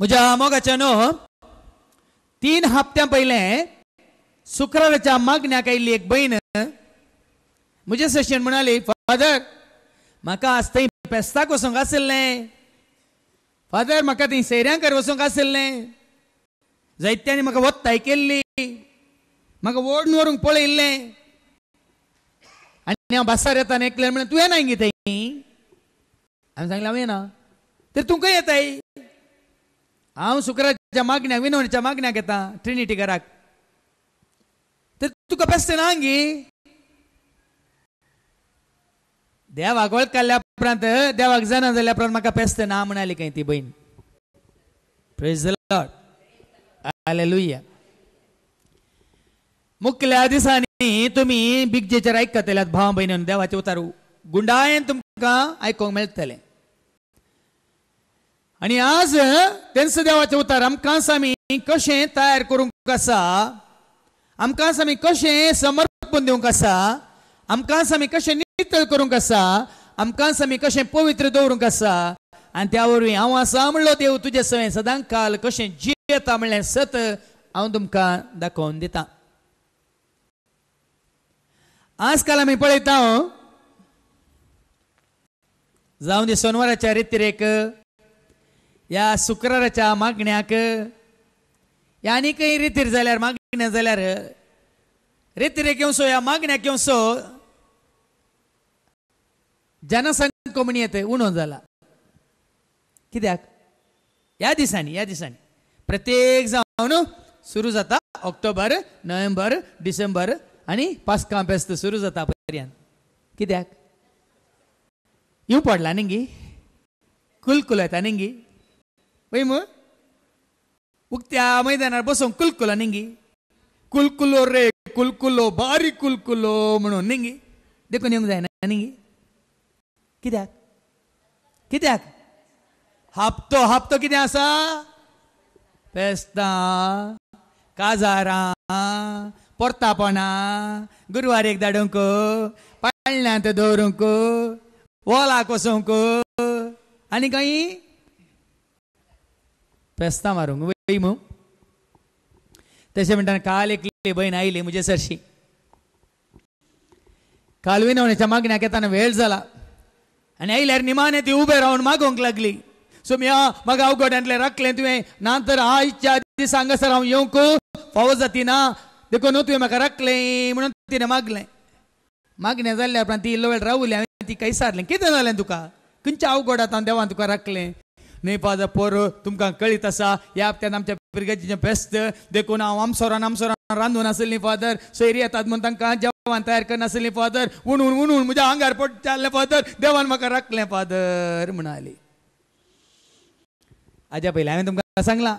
म्हज्या नो हो। तीन हप्त्या पयले शुक्राराच्या मागण्याक आयिल्ली एक भयण म्हणजे सशेन म्हणाली फादर म्हाका आज थंय पेस्ताक वचूंक आशिल्लें फादर म्हाका थंय सैऱ्यांकर वसूंक आशिल्लें जायत्यांनी म्हाका वत्ताय केल्ली म्हाका ओडून व्हरूंक पळयल्लें आनी हांव बासार आनी एकलें म्हणलें तुवें ना गे थंय हांवें सांगलें हांव येना तर तुका येताय हांव शुक्राच्या मागण्या विनवणीच्या मागण्या घेता ट्रिनिटी घराक तर तुका पेस्त ना गी देवाक वळखल्या उपरांत देवाक जाणा जाल्या उपरांत म्हाका पेस्त ना म्हणाली काय ती बहीण लुया मुकल्या दिसांनी तुम्ही बिगजेचेर आयकतल्यात भाव भयण देवाचे उतारू गुंडायन तुमकां आयकूंक मेळटलें आणि आज त्यांचं देवाचे उतार आमकांस आम्ही कशें तयार करूंक आसा आमकांस आम्ही कशें समर्पण दिवंक आसा आमकांस आम्ही कशें नितळ करूंक आसा आमकांस आम्ही कशें पवित्र दवरूंक आसा आणि त्या वरवीं हांव आसा म्हणलो देव तुजे सवें सदां काल कशें जियेता म्हणलें सत हांव तुमकां दाखोवन दितां आज काल आम्ही पळयता जावं दे सोनवाराच्या रितीरेक या शुक्राराच्या मागण्याक या काही रितीर जाल्यार मागण्या जाल्यार रितिरे केवसो या मागण्या केवसो जनसंख्या कोमणी येते उणो जाला कित्याक ह्या दिसांनी ह्या दिसांनी प्रत्येक जावन सुरू जाता ऑक्टोबर नोव्हेंबर डिसेंबर आणि पास्कां बेस्त सुरू जाता पर्यंत कित्याक येऊ पडला गी कुलकुल येता गी मग मग त्या मैदानावर बसून कुलकुला निंगी कुलकुलो रे कुलकुलो बारी कुलकुलो म्हणून निंगी देखून जाय जायना निंगी कित्याक कित्याक हापतो हापतो कितें आसा फेस्तां काजारां पोरतापणां गुरुवारेक धाडूंक पाळण्यांत दवरूंक वॉलाक वसूंक आनी काही పెస్తామారు నువ్వు వేయము తెచ్చేమంటాను కాలెక్లే పోయిన ఆయిలే ముజేసర్షి ಕಾಲುವಿನವನ ಚಮಾಗಿ ನಾಕೆ ತಾನು ವೇಳ್ಸಲ್ಲ आणि आईल यार निमाने ती उभे राहून मागोंक लागली सो मी मग अवघड्यांतले रकले तुवें ना तर आयच्या दिस हांगासर हांव येवंक फावो जाती ना देखून तुवें म्हाका रकलें म्हणून तिणें मागलें मागणें जाल्ल्या उपरांत ती इल्लो वेळ रावली हांवें ती कैसारलें कितें जालें तुका खंयच्या अवघडात हांव देवान तुका राखलें पोर ಪೋರು कळीत कळीत ಯಾಪ್ ತೆನ್ आमच्या पिरगेचे बेस्ट देखून हांव आमसोरान आमसोरान रांदून आसली फादर सोयरी येतात म्हणून तांकां जेवण तयार करनासली फादर उणून उणून म्हज्या आंगार पडटालें फादर देवान म्हाका राखलें फादर म्हणाली हाज्या पयलीं हांवें तुमकां सांगलां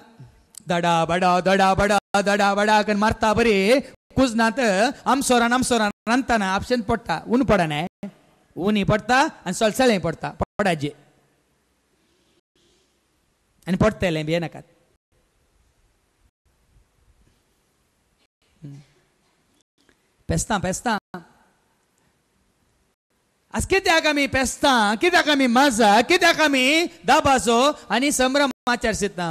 दडा बडा दडा बडा दडा बडा कन मारता बरी कुजनात आमसोरान आमसोरान रांदताना आपशेन पडटा उन पडना उनी पडटा आनी सोलसलेंय पडटा पडाजे आणि पडते लेंबी येनाकात पेस्तां पेस्तां आज कित्याक आमी पेस्तां कित्याक आमी माजा कित्याक आमी दाबाचो आनी संभ्रमाचार चित्ता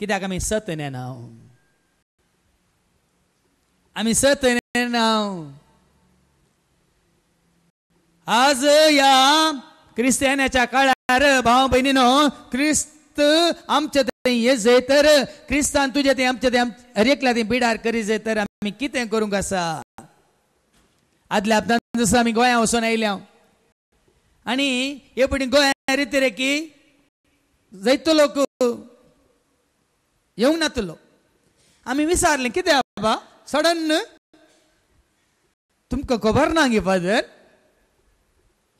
कित्याक आमी सत नेनाव आमी सत नेनाव आज या क्रिस्त्यानाच्या काळात अरे भाव बहिणीनो क्रिस्त आमच्या ये जे तर क्रिस्तान तुझ्या ते आमचे ते हरेकला ते बिडार करी जे तर आम्ही कितें करूंक आसा आदल्या आपदान जसं आम्ही गोंया वचून आयल्या आणि हे पटी गोंया रिती रे की जैतो लोक येवंक नातलो आम्ही विसारले कितें बाबा सडन तुमकां खबर ना गे फादर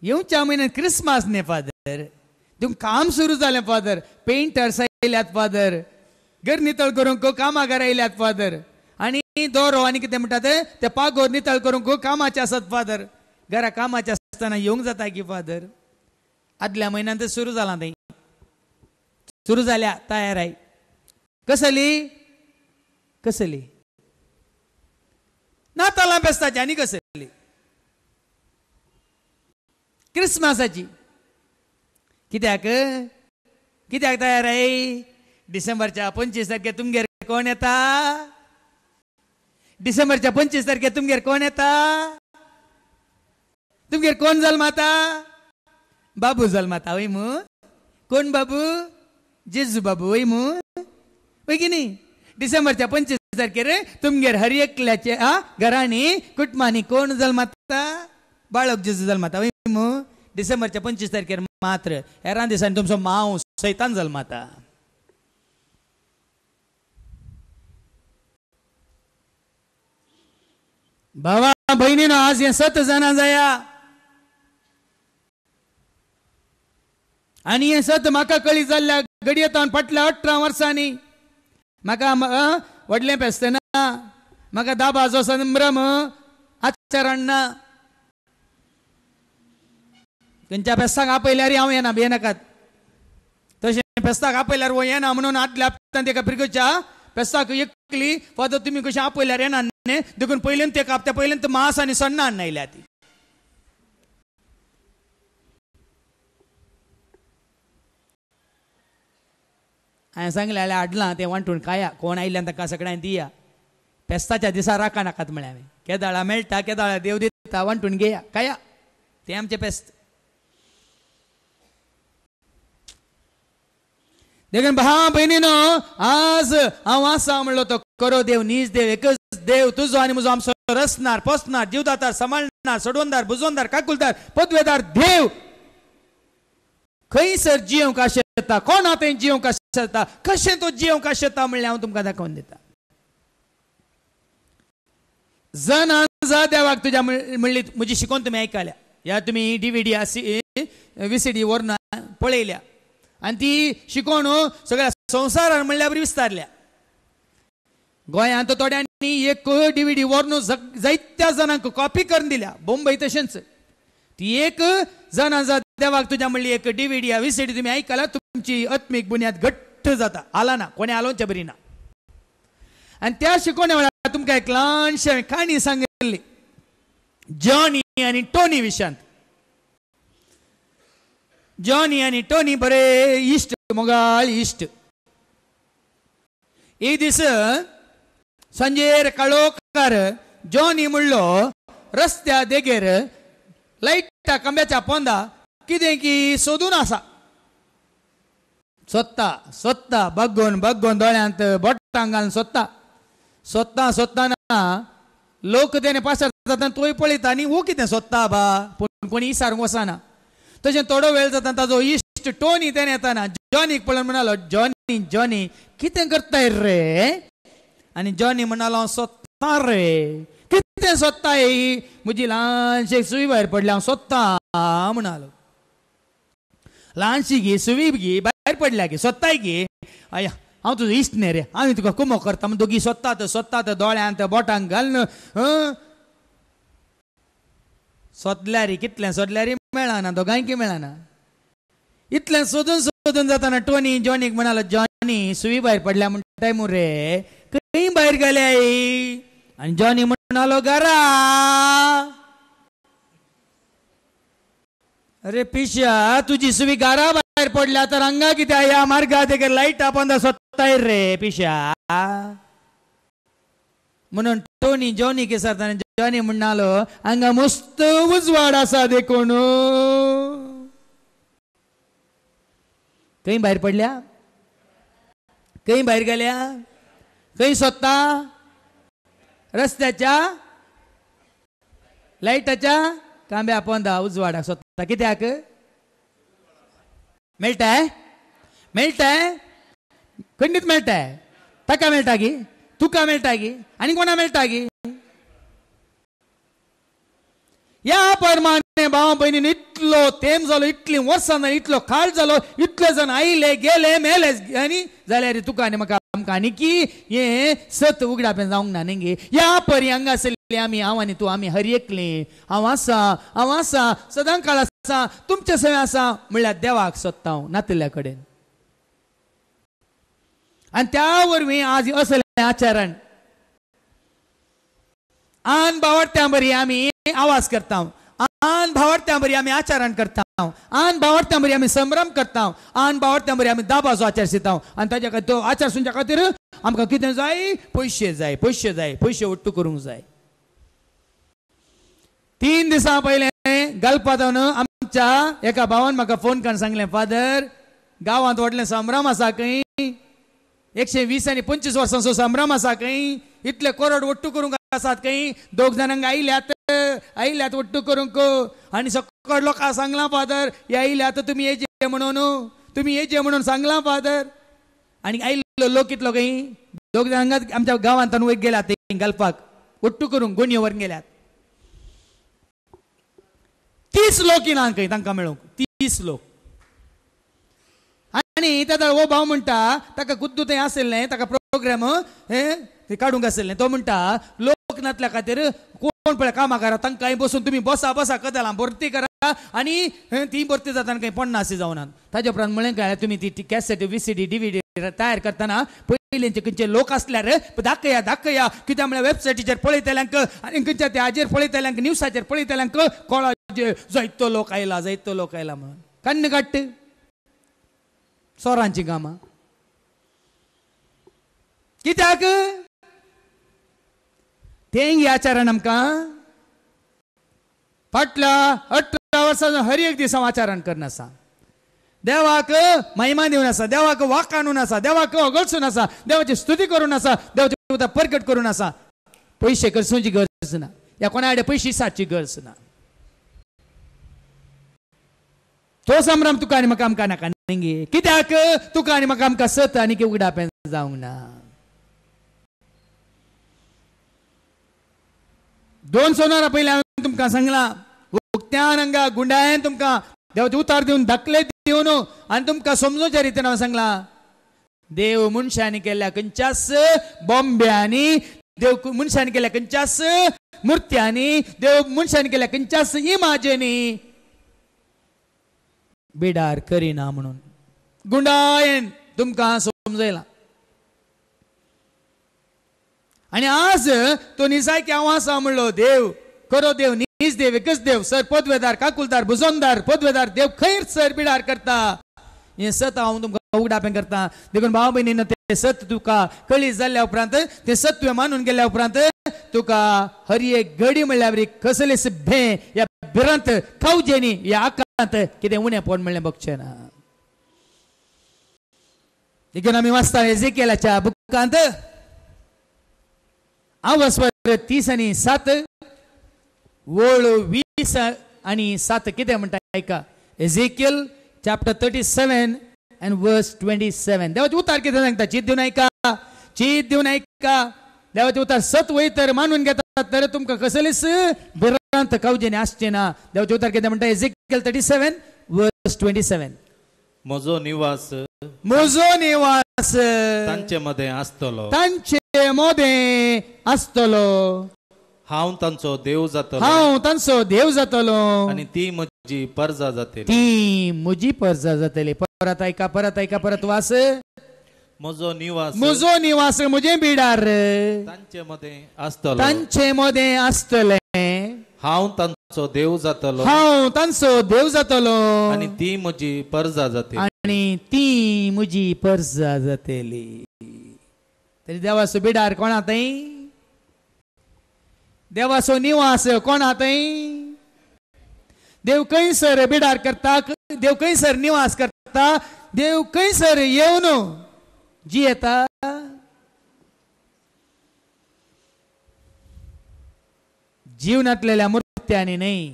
येवच्या म्हयन्यान क्रिस्मस न्ही फादर तुमकां काम सुरू झाले फादर पेंटर्स आयल्यात फादर घर नितळ करूंक कामागार आयल्यात फादर आणि दोरो आनी कितें म्हणटा ते पागोर नितळ नितळ करूंक कामाचे आसात फादर घरा कामाचे आसतना येवंक जाता की फादर आदल्या म्हयन्यान सुरू झाला थंय सुरू जाल्या आय कसली कसली नातालां बेस्ताची आनी कसली क्रिसमसाची कित्याक कित्याक तयार आहे डिसेंबरच्या पंचवीस तारखे तुमगेर कोण येता डिसेंबरच्या पंचवीस तारखे तुमगेर कोण येता तुमगेर कोण जल्माता बाबू जल्माता वय मू कोण बाबू जेजू बाबू वय मू की न्ही डिसेंबरच्या पंचवीस तारखेर तुमगेर हर एकल्याचे आ घरांनी कुटुंबांनी कोण जल्माता बाळक जेजू जल्माता वय मू डिसेंबरच्या पंचवीस तारखेर मात्र एरान दिसांनी तुमचो माव सैतान माता भावा भयणीनो आज हे सत जाणा जाया आनी हे सत म्हाका कळी जाल्ल्या घडयेतान फाटल्या अठरा वर्सांनी म्हाका व्हडलें पेस्तना म्हाका दाबाजो संभ्रम आचरण ना त्यांच्या फेस्ताक आपयल्यार हांव येना भियेनाकात तशें फेस्ताक आपयल्यार हो येना म्हणून आदल्या हप्त्यान तेका पिरगोच्या फेस्ताक एकली फादर तुमी कशें आपयल्यार येना न्ही देखून पयलीं तेका हप्त्या पयलीं मास आनी सण्णां हाडून आयल्या ती हांवें सांगलें जाल्यार हाडलां तें वांटून काया कोण आयिल्ल्यान ताका सगळ्यांक दिया फेस्ताच्या दिसा राखा नाकात म्हळें हांवें केदाळा मेळटा केदाळा देव दिता वांटून घेया काया तें आमचें फेस्त देखील भाव भयणीनो आज हांव आसा म्हणलो तो करो देव नीज देव एकच देव तुजो आनी म्हजो आमचो रसनार पोसणार जीवदातार सांबाळणार सोडवणार बुजवणार काकुलदार पदवेदार देव खंयसर जिवंक आशे येता कोण हा थंय जिवंक आशे येता कशें तो जिवंक आशे येता म्हणलें हांव तुमकां दाखोवन दिता जन जा देवाक तुज्या म्हणली म्हजी शिकोवन तुमी आयकल्या या तुमी डीव्हीडी आसी व्हीसीडी व्हरना पळयल्या आणि ती शिकवण सगळ्या संवसारान म्हणल्यार विस्तारल्या गोयांत थोड्यांनी एक डीव्हीडी वरून जायत्या जाणांक कॉपी करून दिल्या बोंबई तशेंच ती एक जण देवाक तुझ्या म्हणली एक डीव्हीडी ह्या विसीडी तुम्ही ऐकला तुमची आत्मीक बुन्याद घट्ट जाता आला ना कोणी आलोच्या बरी ना आणि त्या शिकवण्या वेळार तुमकां एक ल्हानशें काणी सांगिल्ली जॉनी आणि टोनी विशांत जॉनी आणि टॉनी बरे इष्ट दिस संजेर काळो जॉनी म्हणलो रस्त्या देगेर लाईट्याच्या पोंदा किती कि सोदून आसागून बग्गून दोळ्यात बट्टांना लोक त्याने पास पळता आणि किती सोदता बा पण कोणी सारू वसना तशें थोडो वेळ जाता ताजो इश्ट टोनी त्याने येताना जॉनीक पळोवन म्हणालो जॉनी जॉनी कितें करताय रे आनी जॉनी म्हणालो हांव सोदता रे कितें सोदता म्हजी ल्हानशी सुई भायर पडली हांव सोदता म्हणालो ल्हानशी घे सुवी घे भायर पडल्या गे सोदताय घे आया हांव तुजो इश्ट न्ही रे हांव तुका कुमो करता म्हण दोगी सोदता तर दोळ्यांत बोटांक घाल सोदल्या रे कितलें सोदल्या रे मेळना दोगांयकी मेळना इतलें सोदून सोदून जाताना टोनी जॉनीक म्हणालो जॉनी सुई बाहेर पडल्या म्हणताय मुरे रे बाहेर गेले आई आणि जॉनी म्हणालो घरा अरे पिशा तुझी सुवी गारा बाहेर पडल्या तर हंगा कित्या या मार्गा देगेर लाईट आपण स्वतः रे पिशा म्हणून टोनी जॉनी केसार आणि म्हणालो हांगा मस्त उजवाड आसा कोण खंय बाहेर पडल्या खंय भायर गेल्या खंय सोदता रस्त्याच्या लायटाच्या कांब्या पोंदा उजवाडा सोदता कित्याक मेळटाय मेळटाय खंडीत मेळटाय ताका मेळटा गी तुका मेळटा गी आणि कोणा मेळटा गी या परमाने भाव बहिणीन इतलो तेम जालो इतली वर्सां जाली इतलो काळ जालो इतले जाण आयले गेले मेले आनी जाल्यार तुका आनी म्हाका आमकां आनी की हे सत उगडापें जावंक ना न्ही गे ह्या परी हांगा आसलेली आमी हांव आनी तूं आमी हर एकली हांव आसा हांव आसा सदां काळ आसा तुमचे सगळें आसा म्हळ्यार देवाक सोदता हांव नातल्या कडेन आणि त्या वरवीं आज असले आचरण आन बावडत्या बरी आम्ही आवाज करता आन बावडत्या बरी आम्ही आचारण करता आन बावडत्या बरी आम्ही संभ्रम करता आन बावडत्या बरी आम्ही दाबाचो आचार शिता आणि ताज्या खातीर तो आचार सुनच्या खातीर आमकां कितें जाय पयशे जाय पयशे जाय पयशे करूंक जाय तीन दिसां पहिले गल्पात आमच्या एका भावान म्हाका फोन करून सांगलें फादर गांवांत व्हडलें संभ्रम आसा खंय एकशे वीस आनी पंचवीस वर्सांचो संभ्रम आसा खंय इतले कोरड वट्टू करूंक आसात खंय दोग जाणांक आयल्यात आयल्यात वट्टू करूंक आनी सकळ लोकां सांगलां फादर हे आयल्यात तुमी येजे म्हणून तुमी येजे म्हणून सांगलां फादर आनी आयिल्लो लोक कितलो खंय दोग जाणांक आमच्या गांवांतान वयर गेल्यात घालपाक वट्टू करूंक गोणयो व्हरून गेल्यात तीस लोक येना खंय तांकां मेळूंक तीस लोक आणि त्या हो भाव म्हणटा ताका कुद्दू थंय आशिल्लें ताका प्रोग्राम हे काढून घासले तो म्हणटा लोकनाथल्या खातीर कोण पळय कामां करा तांकां बसून तुम्ही बसा बसा कदला भरती करा आनी ती भरती जाताना काही पन्नासी जावनात ताज्या उपरांत म्हळें काय तुमी ती कॅसेट व्हीसीडी डीव्हीडी तयार करताना पयलींचे खंयचे लोक असल्यार दाखया दाखया कित्याक म्हळ्यार वेबसायटीचेर पळयतल्यांक आनी खंयच्या त्या हाजेर पळयतल्यांक न्यूजाचेर पळयतल्यांक कळा जैतो लोक आयला जैतो लोक आयला म्हणून कन्न काडट सोरांची कामां कित्याक तेंग आचारा आचारान आमकां फाटल्या अठरा वर्सां हर एक दिसा आचारण करनासा देवाक महिमा दिवन आसा देवाक वाक आणून आसा देवाक अगळसून आसा देवाची स्तुती करून आसा देवाची उदक परकट करून आसा पयशे करसूची गरज ना या कोणा आडे पयशे साची गरज ना तो संभ्रम तुका आनी म्हाका आमकां नाका कित्याक तुका आनी म्हाका आमकां सत आनी उगडापें जावंक ना दोन सोनारा पहिले हांवें तुमकां सांगलां उक्त्यान हांगा गुंडाळ्यान तुमकां देव उतार दिवन धकले दिवन आनी तुमकां समजूच्या रितीन हांव सांगलां देव मनशांनी केल्या खंयच्याच बॉम्ब्यांनी देव मनशांनी केल्या खंयच्याच मुर्त्यांनी देव मनशांनी केल्या खंयच्याच इमाजेनी बिडार करिना म्हणून गुंडायेन तुमकां समजयलां आणि आज तो निसायके हांव आसा म्हणलो देव करो देव नीज देव एकच देव सर पदवेदार काकुलदार बुजोनदार पदवेदार देव खैर सर पिडार करता हे सत हांव तुमकां उगडापें करता देखून भाव भयणीन ते सत तुका कळी जाल्ल्या उपरांत ते सत्व मानून गेल्या उपरांत तुका हरी एक घडी म्हणल्यार कसले सिभे या भिरांत खावजेनी या आकारांत कितें उणें पोन म्हणलें बघचें ना देखून आमी वाचता केल्याच्या बुकांत अवस्वर तीस आणि सात ओळ वीस आणि सात किती म्हणता ऐका Ezekiel chapter thirty seven and verse twenty seven देवाचे उतार किती सांगता चीत देऊन ऐका चीत देऊन ऐका देवाचे उतार सत वय तर मानून घेता तर तुमका कसलेच बिरांत कवजेने आसचे ना देवाचे उतार किती म्हणता Ezekiel thirty seven verse twenty seven मोजो निवास मोजो निवास तांचे मध्ये आसतलो तांचे मोदे असतलो हांव तांचो देव जातलो हांव तांचो देव जातलो आनी ती म्हजी परजा जातली ती म्हजी परजा जातली परत आयका परत आयका परत वास म्हजो निवास म्हजो निवास म्हजे बिडार तांचे मदें आसतलो तांचे मदें आसतले हांव तांचो देव जातलो हांव तांचो देव जातलो आनी ती म्हजी परजा जातली आनी ती म्हजी परजा जातली तरी देवाचो बिडार कोण देवा देवाचो निवास कोण तई देव खंयसर बिडार करता देव खंयसर निवास करता देव खंयसर येवन जी येता जीवनातलेल्या मूर्त्यांनी न्हय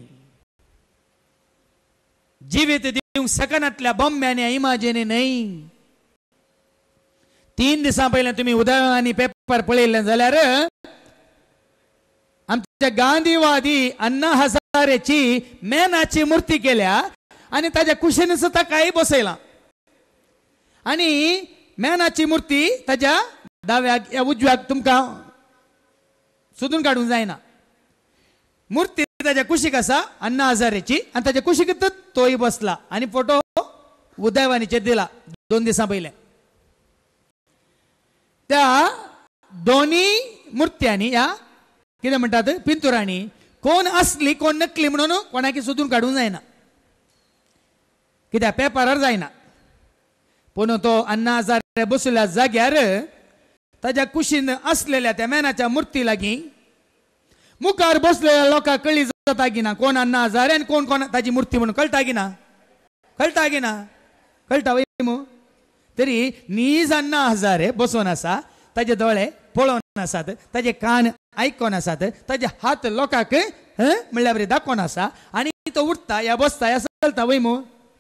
जीवित दिवंक सकनातल्या बॉम्ब्याने इमाजेने नाही तीन दिसां पयल्यान तुम्ही उदाहरणांनी पेपर पळले जाल्यार आमच्या गांधीवादी अण्णा हजारेची मेनाची मूर्ती केल्या आणि ताच्या कुशीन सुद्धा काही बसयला आणि मेनाची मूर्ती ताच्या दाव्याक या उजव्याक तुमकां सोदून काडूंक जायना मूर्ती ताच्या कुशीक आसा अण्णा हजारेची आणि ताच्या कुशीकच तोय बसला आणि फोटो उदयवाणीचेर दिला दोन दिसां पयले त्या दोन्ही मूर्त्यांनी या किती म्हणतात पिंतुरांनी कोण असली कोण नकली म्हणून कोणाकी सोदून काढूंक जायना कित्याक पेपरार जायना पूण तो अण्णा हजार बसल्या जाग्यार ताज्या कुशीन असलेल्या त्या मॅनाच्या मूर्ती लागी मुखार बसलेल्या लोकांक कळी जाता की ना कोण अण्णा हजार आनी कोण कोण ताची मूर्ती म्हणून कळटा की ना कळटा की ना कळटा वय तरी निजांना आजार आहे बसून आसा ताजे दोळे पळोवन आसात ताजे कान आयकोन आसात ताजे हात लोकांक म्हणल्यार बरे दाखोवन आसा आनी तो उठता या बसता या चलता वय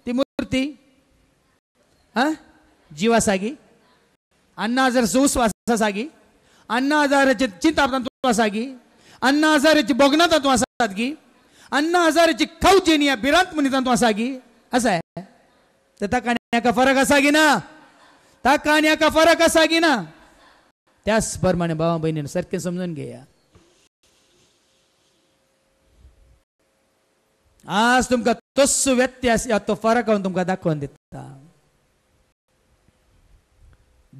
ती मूर्ती हा जीव आसा गी अण्णा हजाराचो सागी आसा गी अण्णा हजाराचे चिंता तातूंत आसा गी अण्णा हजाराची बोगना तातूंत आसात गी अण्णा हजाराची खवचेनी या बिरांत मुनी तातूंत आसा गी आसा तर ताका फरक आसा गी ना ताका आणि हाका फरक असा की ना त्याच प्रमाणे भावा सारखे समजून घेया आज तुमका तस व्यत्यास या तो फरक हांव तुमकां दाखोवन दिता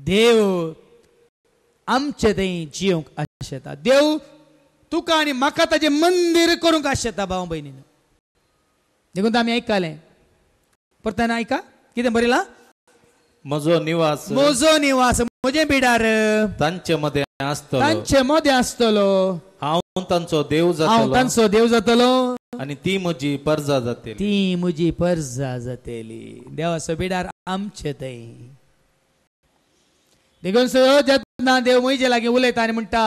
देव आमचे थंय जिवंक आशेता देव तुका आनी म्हाका ताजें मंदीर करूंक आशेता भाव भयणीन देखून आमी आयकतालें परत आयका कितें बरयलां मजो निवास मोजो निवास मुझे बिडार तांचे मध्ये असतो तांचे मध्ये असतलो हांव तांचो देव हांव जातलो तांचो देव जातलो आणि ती म्हजी परजा जातली ती मुजी परजा जातेली देवाचो बिडार आमचे तई देखून सो जेतना देव म्हजे लागीं उलयता आणि म्हणटा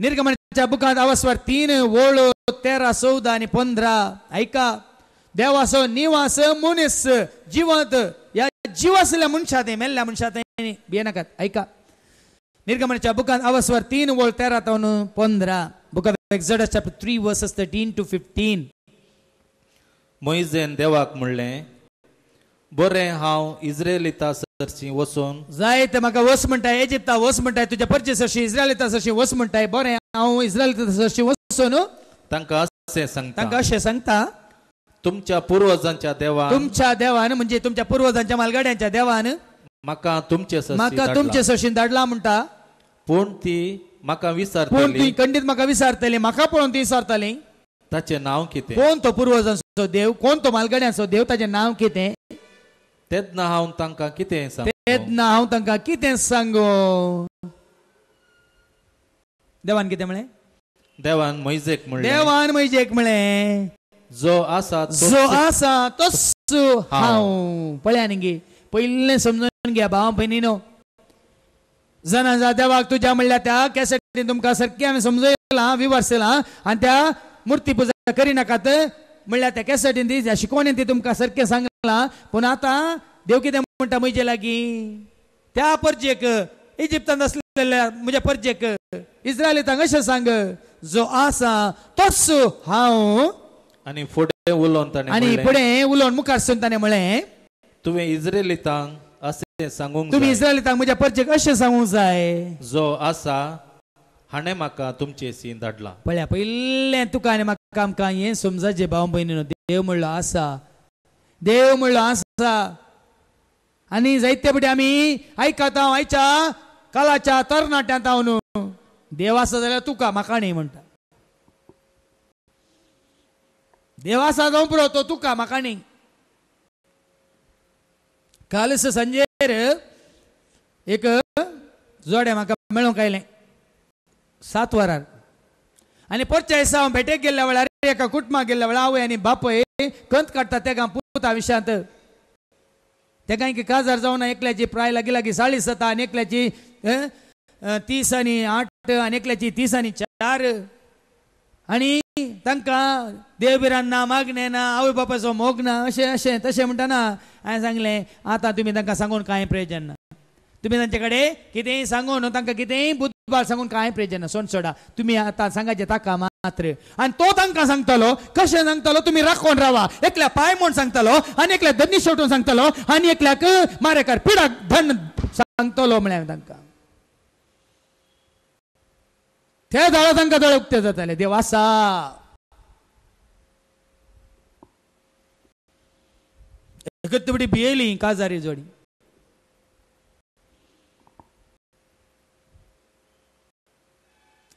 निर्गमनाच्या बुकात अवस्वर तीन वळ तेरा चौदा आणि पंधरा ऐका देवाचो निवास मनीस जिवंत या ಜೀವ ಸಿಲ್ಲ ಮುಂಚಾದೆ ಮೆಲ್ಲ ಮುಂಚಾದೆ ಏನಕತ್ ಐಕ ನಿರ್ಗಮನच्या बुकात अवस्वर तीन वोल तेरा तवनु पंधरा book of Exodus chapter three verses thirteen to fifteen मोइजेन देवाक म्हणले बरे हांव इज्रायलिता सरची वचून जाय ते म्हाका वस म्हणटाय इजिप्ता वस म्हणटाय तुज्या परचे सरशी इज्रायलिता सरशी वस म्हणटाय बरे हांव इज्रायलिता सरशी वचून तांकां अशें सांगता तांकां अशें सांगता तुमच्या पूर्वजांच्या देवान तुमच्या देवान म्हणजे तुमच्या पूर्वजांच्या मालगाड्यांच्या देवान म्हाका तुमचे तुमचे सशीन धाडला म्हणटा पूण ती म्हाका पूण ती कंडीत म्हाका विचारतली म्हाका पळोवन ती विसारतली ताचे नांव कितें कोण तो पूर्वजांचो देव कोण तो मालगाड्यांचो देव नाव नांव कितें तेदना हांव तांकां कितें सांगू तेदना हांव तांकां कितें सांगो देवान कितें म्हळें देवान मैजेक म्हणलें देवान मैजेक म्हळें जो आसा जो आसा तो हांव पळया न्ही पयलें समजून घ्या भाव भयणीनो जना जा देवाक तुज्या म्हणल्या त्या कॅसेटीन तुमकां सारकें हांवें समजयलां विवर्सलां आनी त्या मुर्ती पुजा करिनाकात म्हणल्यार त्या कॅसेटीन ती शिकवणेन ती तुमकां सारकें सांगलां पूण आतां देव किती म्हणटा म्हजे लागीं त्या परजेक इजिप्तान असलेल्या म्हज्या परजेक इस्रायलीतांक अशें सांग जो आसा तो हांव आणि फुडें उलोवन ताणें आनी फुडें उलोवन मुखार सरून ताणें म्हळें तुवें इस्रायेलितांक असें सांगूंक तुमी जाय, इस्रायलितांक म्हज्या परजेक अशें सांगूंक जाय जो आसा हाणें म्हाका तुमचे सीन धाडला पळया पयलें तुका आनी म्हाका आमकां हें समजाचें भाव भयणीनो देव म्हणलो आसा देव म्हणलो आसा आनी जायते फावटी आमी आयकता आयच्या कालाच्या तरणाट्यांत हांव न्हू देव आसा जाल्यार तुका म्हाका न्ही म्हणटा देवासा जाऊन पुरो तुका म्हाका न्ही कालस संजेर एक जोडे म्हाका मेळूंक आयलें सात वरार आनी परच्या दिसा हांव भेटेक गेल्ल्या वेळार एका कुटुंबाक गेल्ल्या वेळार आवय आनी बापूय कंत काडटा तेका पुता विशांत तेका एक काजार जावं ना एकल्याची प्राय लागीं की साळीस जाता आनी एकल्याची तीस आनी आठ आनी एकल्याची तीस आनी चार आनी तांकां देव बिरान्ना ना आवय बापायचो मोग ना अशें अशें तशें म्हणटाना हांवें सांगलें आतां तुमी तांकां सांगून कांय प्रयोजन ना तुमी तांचे कडेन कितेंय सांगून तांकां कितेंय बुद्धबाळ सांगून कांय प्रयोजन ना सोड सोडा तुमी आतां सांगाचे ताका मात्र आनी तो तांकां सांगतलो कशें सांगतलो तुमी राखोन रावा एकल्या पांय म्हूण सांगतलो आनी एकल्या धनी शेवटून सांगतलो आनी एकल्याक मारेकार पिडाक धन सांगतलो म्हळ्यार तांकां त्या दळातान कदळ उक्ते जाताले देवासा एकत बडी भियेली काजारी जोडी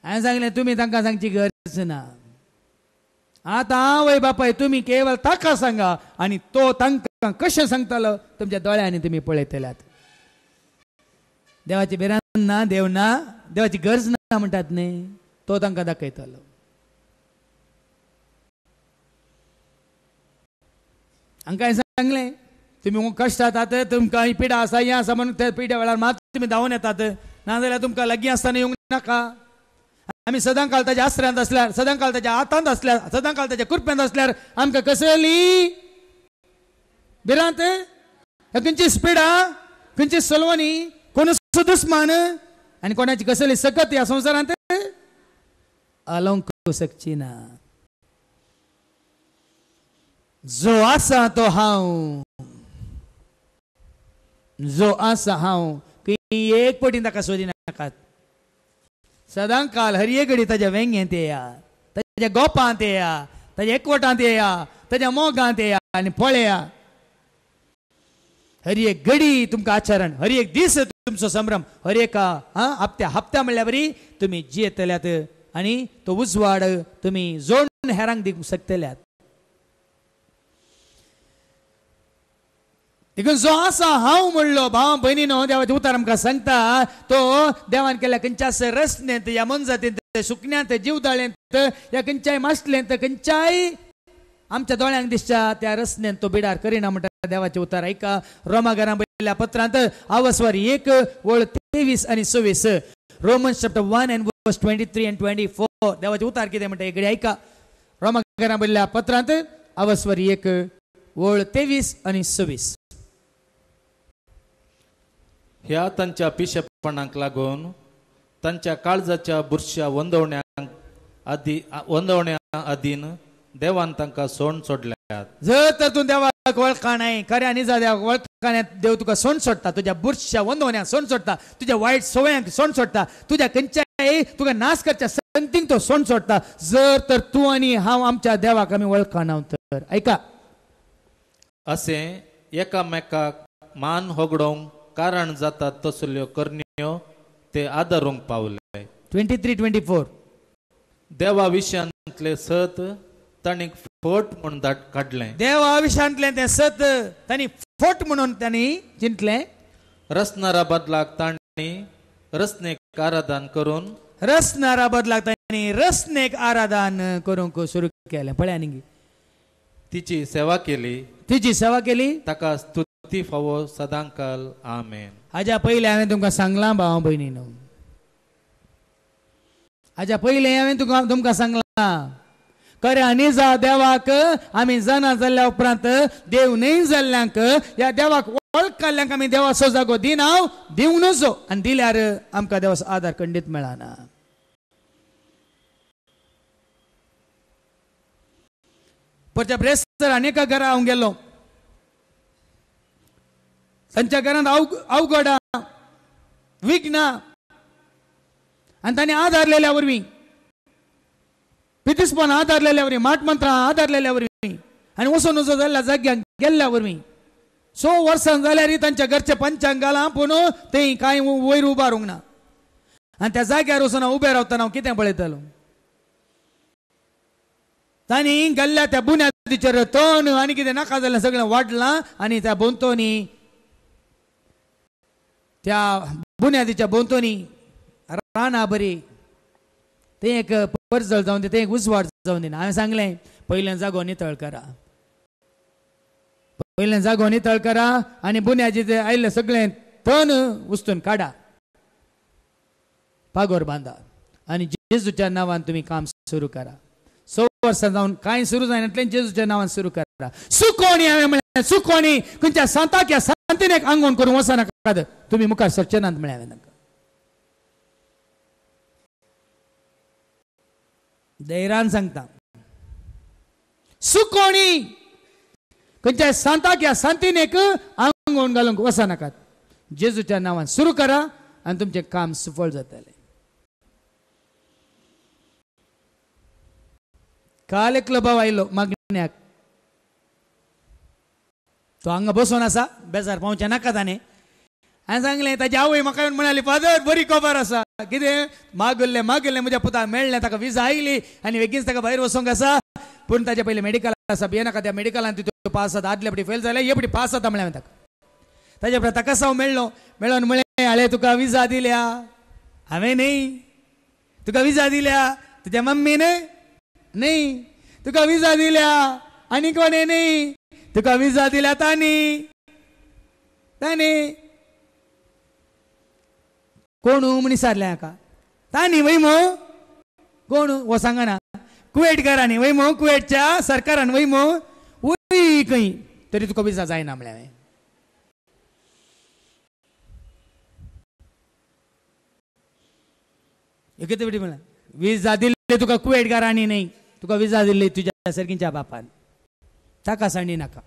हांवें सांगलें तुमी तांकां सांगची गरज ना आतां वय बापाय तुमी केवळ ताका सांगा आनी तो तांकां कशें सांगतालो तुमच्या दोळ्यांनी तुमी पळयतल्यात देवाची बिरान ना देव ना देवाची गरज ना म्हणटात न्ही तो तांकां दाखयतालो हांकां सांगलें तुमी कश्ट जातात तुमकां ही पिडा आसा हे आसा म्हणून त्या पिड्या वेळार मात तुमी धांवून येतात नाजाल्यार तुमकां लागीं आसतना येवंक नाका आमी सदां काल ताच्या आश्रयांत आसल्यार सदां काल ताच्या हातांत आसल्यार सदां काल ताच्या कृप्यांत आसल्यार आमकां कसली भिरांत खंयची स्पिडा खंयची सलवणी कोण दुस्मान आणि कोणाची कसली सकत या संसारात आलोंकू शकची ना जो आसा तो हांव जो आसा की एक पटी ताका सोदी नाकात सदां काल हरिये घडी ताज्या वेंगेंत येया ताज्या गोपांत येया ताज्या एकवटांत येया ताज्या मोगांत येया आनी पळया हर हरिये घडी तुमकां आचरण हरिये एक दीस तुमचो संभ्रम अरे का हप्त्या हप्त्या म्हणल्या तुम्ही जियेतल्यात आणि तो उजवाड तुम्ही जोडून हेरांग दिवंक शकतल्यात देखून जो आसा हांव म्हणलो भाव भयणी न्हू देवा उतार आमकां सांगता तो देवान केल्या खंयच्या रस्त्यांत या मनजातींत सुकण्यांत जीवदाळेंत या खंयच्याय माशलेंत खंयच्याय आमच्या दोळ्यांक दिसच्या त्या रस्त्यान तो बिडार करिना म्हणटा देवाचे उतार ऐका रोमा बरयल्या पत्रांत आवस्वार एक वळ तेवीस आणि सव्वीस Roman chapter one and verse twenty three and twenty four देवाचे उतार कितें म्हणटा इकडे ऐका रोमा पत्रांत आवस्वार एक वळ तेवीस आणि सव्वीस ह्या तांच्या पिशेपणाक लागून तांच्या काळजाच्या बुरश्या वंदवण्याक आदी वंदवण्या आदीन देवान तांकां सोंड सोडल्यात जर तर तू देवाक वळखा नाही खऱ्या जा देवाक वळखा नाही देव तुका सोंड सोडटा तुझ्या बुरशा वंदोन्या सोंड सोडटा तुझ्या वायट सवयांक सोंड सोडटा तुझ्या खंयच्याय तुका नाश करच्या संतीन तो सोंड सोडटा जर तर तू आणि हांव आमच्या देवाक आमी वळखा ना तर ऐका असे एकामेकाक मान होगडोंक कारण जाता तसल्यो करण्यो ते आदरूंक पावले ट्वेंटी थ्री ट्वेंटी फोर देवा विशयांतले सत ताणी फट म्हणून काढले देव अविशांतले ते सत ताणी फट म्हणून त्यांनी जिंकले रसनारा बदलाक ताणी रसनेक आराधन करून रसनारा बदलाक ताणी रसनेक आराधन करूंक सुरू केले पळय निगी तिची सेवा केली तिची सेवा केली ताका स्तुती फावो सदांकाल आमेन हाज्या पहिले हांवें तुमकां सांगलां भाव भयणीन हाज्या पहिले हांवें तुमकां तुमकां सांगलां खऱ्यानी जा देवाक आम्ही जाणा जाल्ल्या उपरांत देव न्हय जाल्ल्यांक ह्या देवाक वळख काडल्यांक आमी देवाचो जागो दिनाव दिवं नजो आनी दिल्यार आमकां देवाचो आधार खंडीत मेळना परच्या ब्रेस्तर आनी एका घरा हांव गेलो तांच्या घरांत अवघडा विघ्ना आनी ताणें आधारलेल्या वरवीं पितीस्पण आदारलेल्या वरवीं माटमंत्रां आदारलेल्या वरवीं आनी वचून वचून जाल्ल्या जाग्यांक गेल्ल्या वरवीं सो वर्सां जाल्यार तांच्या घरचे पंचांक घालां पूण ते कांय वयर उबारूंक ना आनी त्या जाग्यार वचून हांव उबे रावतना हांव कितें पळयतालो तांणी गेल्ल्या त्या बुन्यादीचेर तण आनी कितें नाका जाल्यार सगळें वाडलां आनी त्या बोंतोनी त्या बुन्यादीच्या बोंतोनी रानां बरी ते एक परजळ जाऊन ते एक उजवाड जाऊन दे हांवें सांगलें पयलें जागो नितळ करा पयलें जागो नितळ करा आनी बुन्याजी ते आयिल्लें सगळें तण उस्तून काडा पागोर बांदा आनी जेजूच्या नांवान तुमी काम सुरू करा स वर्सां जावन कांय सुरू जायनातलें जेजूच्या नांवान सुरू करा सुकोणी हांवें म्हळ्यार सुकोणी खंयच्या सांताक ह्या सांतीन एक करून करूंक वचनाकात तुमी मुखार सरचे नात म्हळें हांवें धैरान सांगता कोणी खंयच्या सांताक या सांतीन एक आंग ओण घालूंक नाकात जेजूच्या नांवान सुरू करा आनी तुमचें काम सुफळ जातलें काल एक क्लबाव आयलो मागण्याक तो हांगा बसून आसा बेजार पावचें नाका ताणें हांवें सांगलें ताजी आवय म्हाका येवन म्हणाली फादर बरी खबर आसा कितें मागुल्लें मागुल्लें म्हज्या पुताक मेळ्ळें ताका विजा आयली आनी बेगीन ताका भायर वचूंक आसा पूण ताचे पयलीं मेडिकल आसा भियेनाका त्या मेडिकलान तितून पास जाता आदले फटी फेल जाले हे फुडें पास जाता म्हळें हांवें ताका ताजे उपरांत ताका हांव मेळ्ळो मेळोन म्हळें हांवें तुका विजा दिल्या हांवें न्हय तुका विजा दिल्या तुज्या मम्मीन न्हय तुका विजा दिल्या आनी कोणे न्हय तुका विजा दिल्या तांणी तांणी कोणू म्हणी हाका ता न्ही कोण हो सांगना कुवेटकारांनी वै मो कुवेटच्या सरकारान वै मो वय तरी तुका विजा जायना म्हळ्या हांवें एक बेटी म्हणला विजा दिल्ले तुका कुवेटकारांनी न्ही तुका विजा दिल्ली तुज्या सारकींच्या बापान ताका सांडी नाका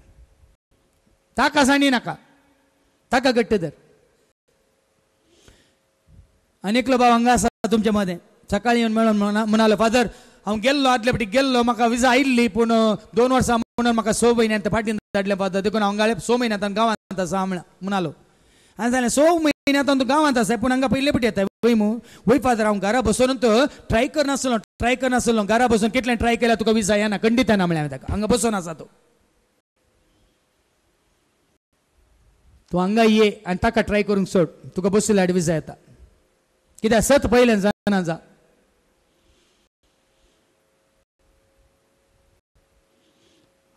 ताका सांडी नाका ताका घट्ट धर अनेक एकलो भाव हांगा आसा तुमचे मध्ये सकाळीं येवन मेळोन म्हणालो फादर हांव गेल्लो आदले फाटी गेल्लो म्हाका विजा आयिल्ली पूण दोन वर्सां म्हणून म्हाका स म्हयन्यांत फाटीन धाडलें फादर देखून हांव गाळे स म्हयन्यांत गांवांत आसा म्हणालो आनी सांगलें स म्हयन्यांतल्यान तूं गांवांत आसा पूण हांगा पयले पटी येता वय मू वय फादर हांव घरा बसून ट्राय करनासलो ट्राय करनासलो घरा बसून कितले ट्राय केल्या तुका विजा येना खंडीत येना म्हणलें हांवें ताका हांगा बसून आसा तो तूं हांगा ये आनी ताका ट्राय करूंक सोड तुका बसले आडवी विजा येता कित्याक सत पयलें जाणा जा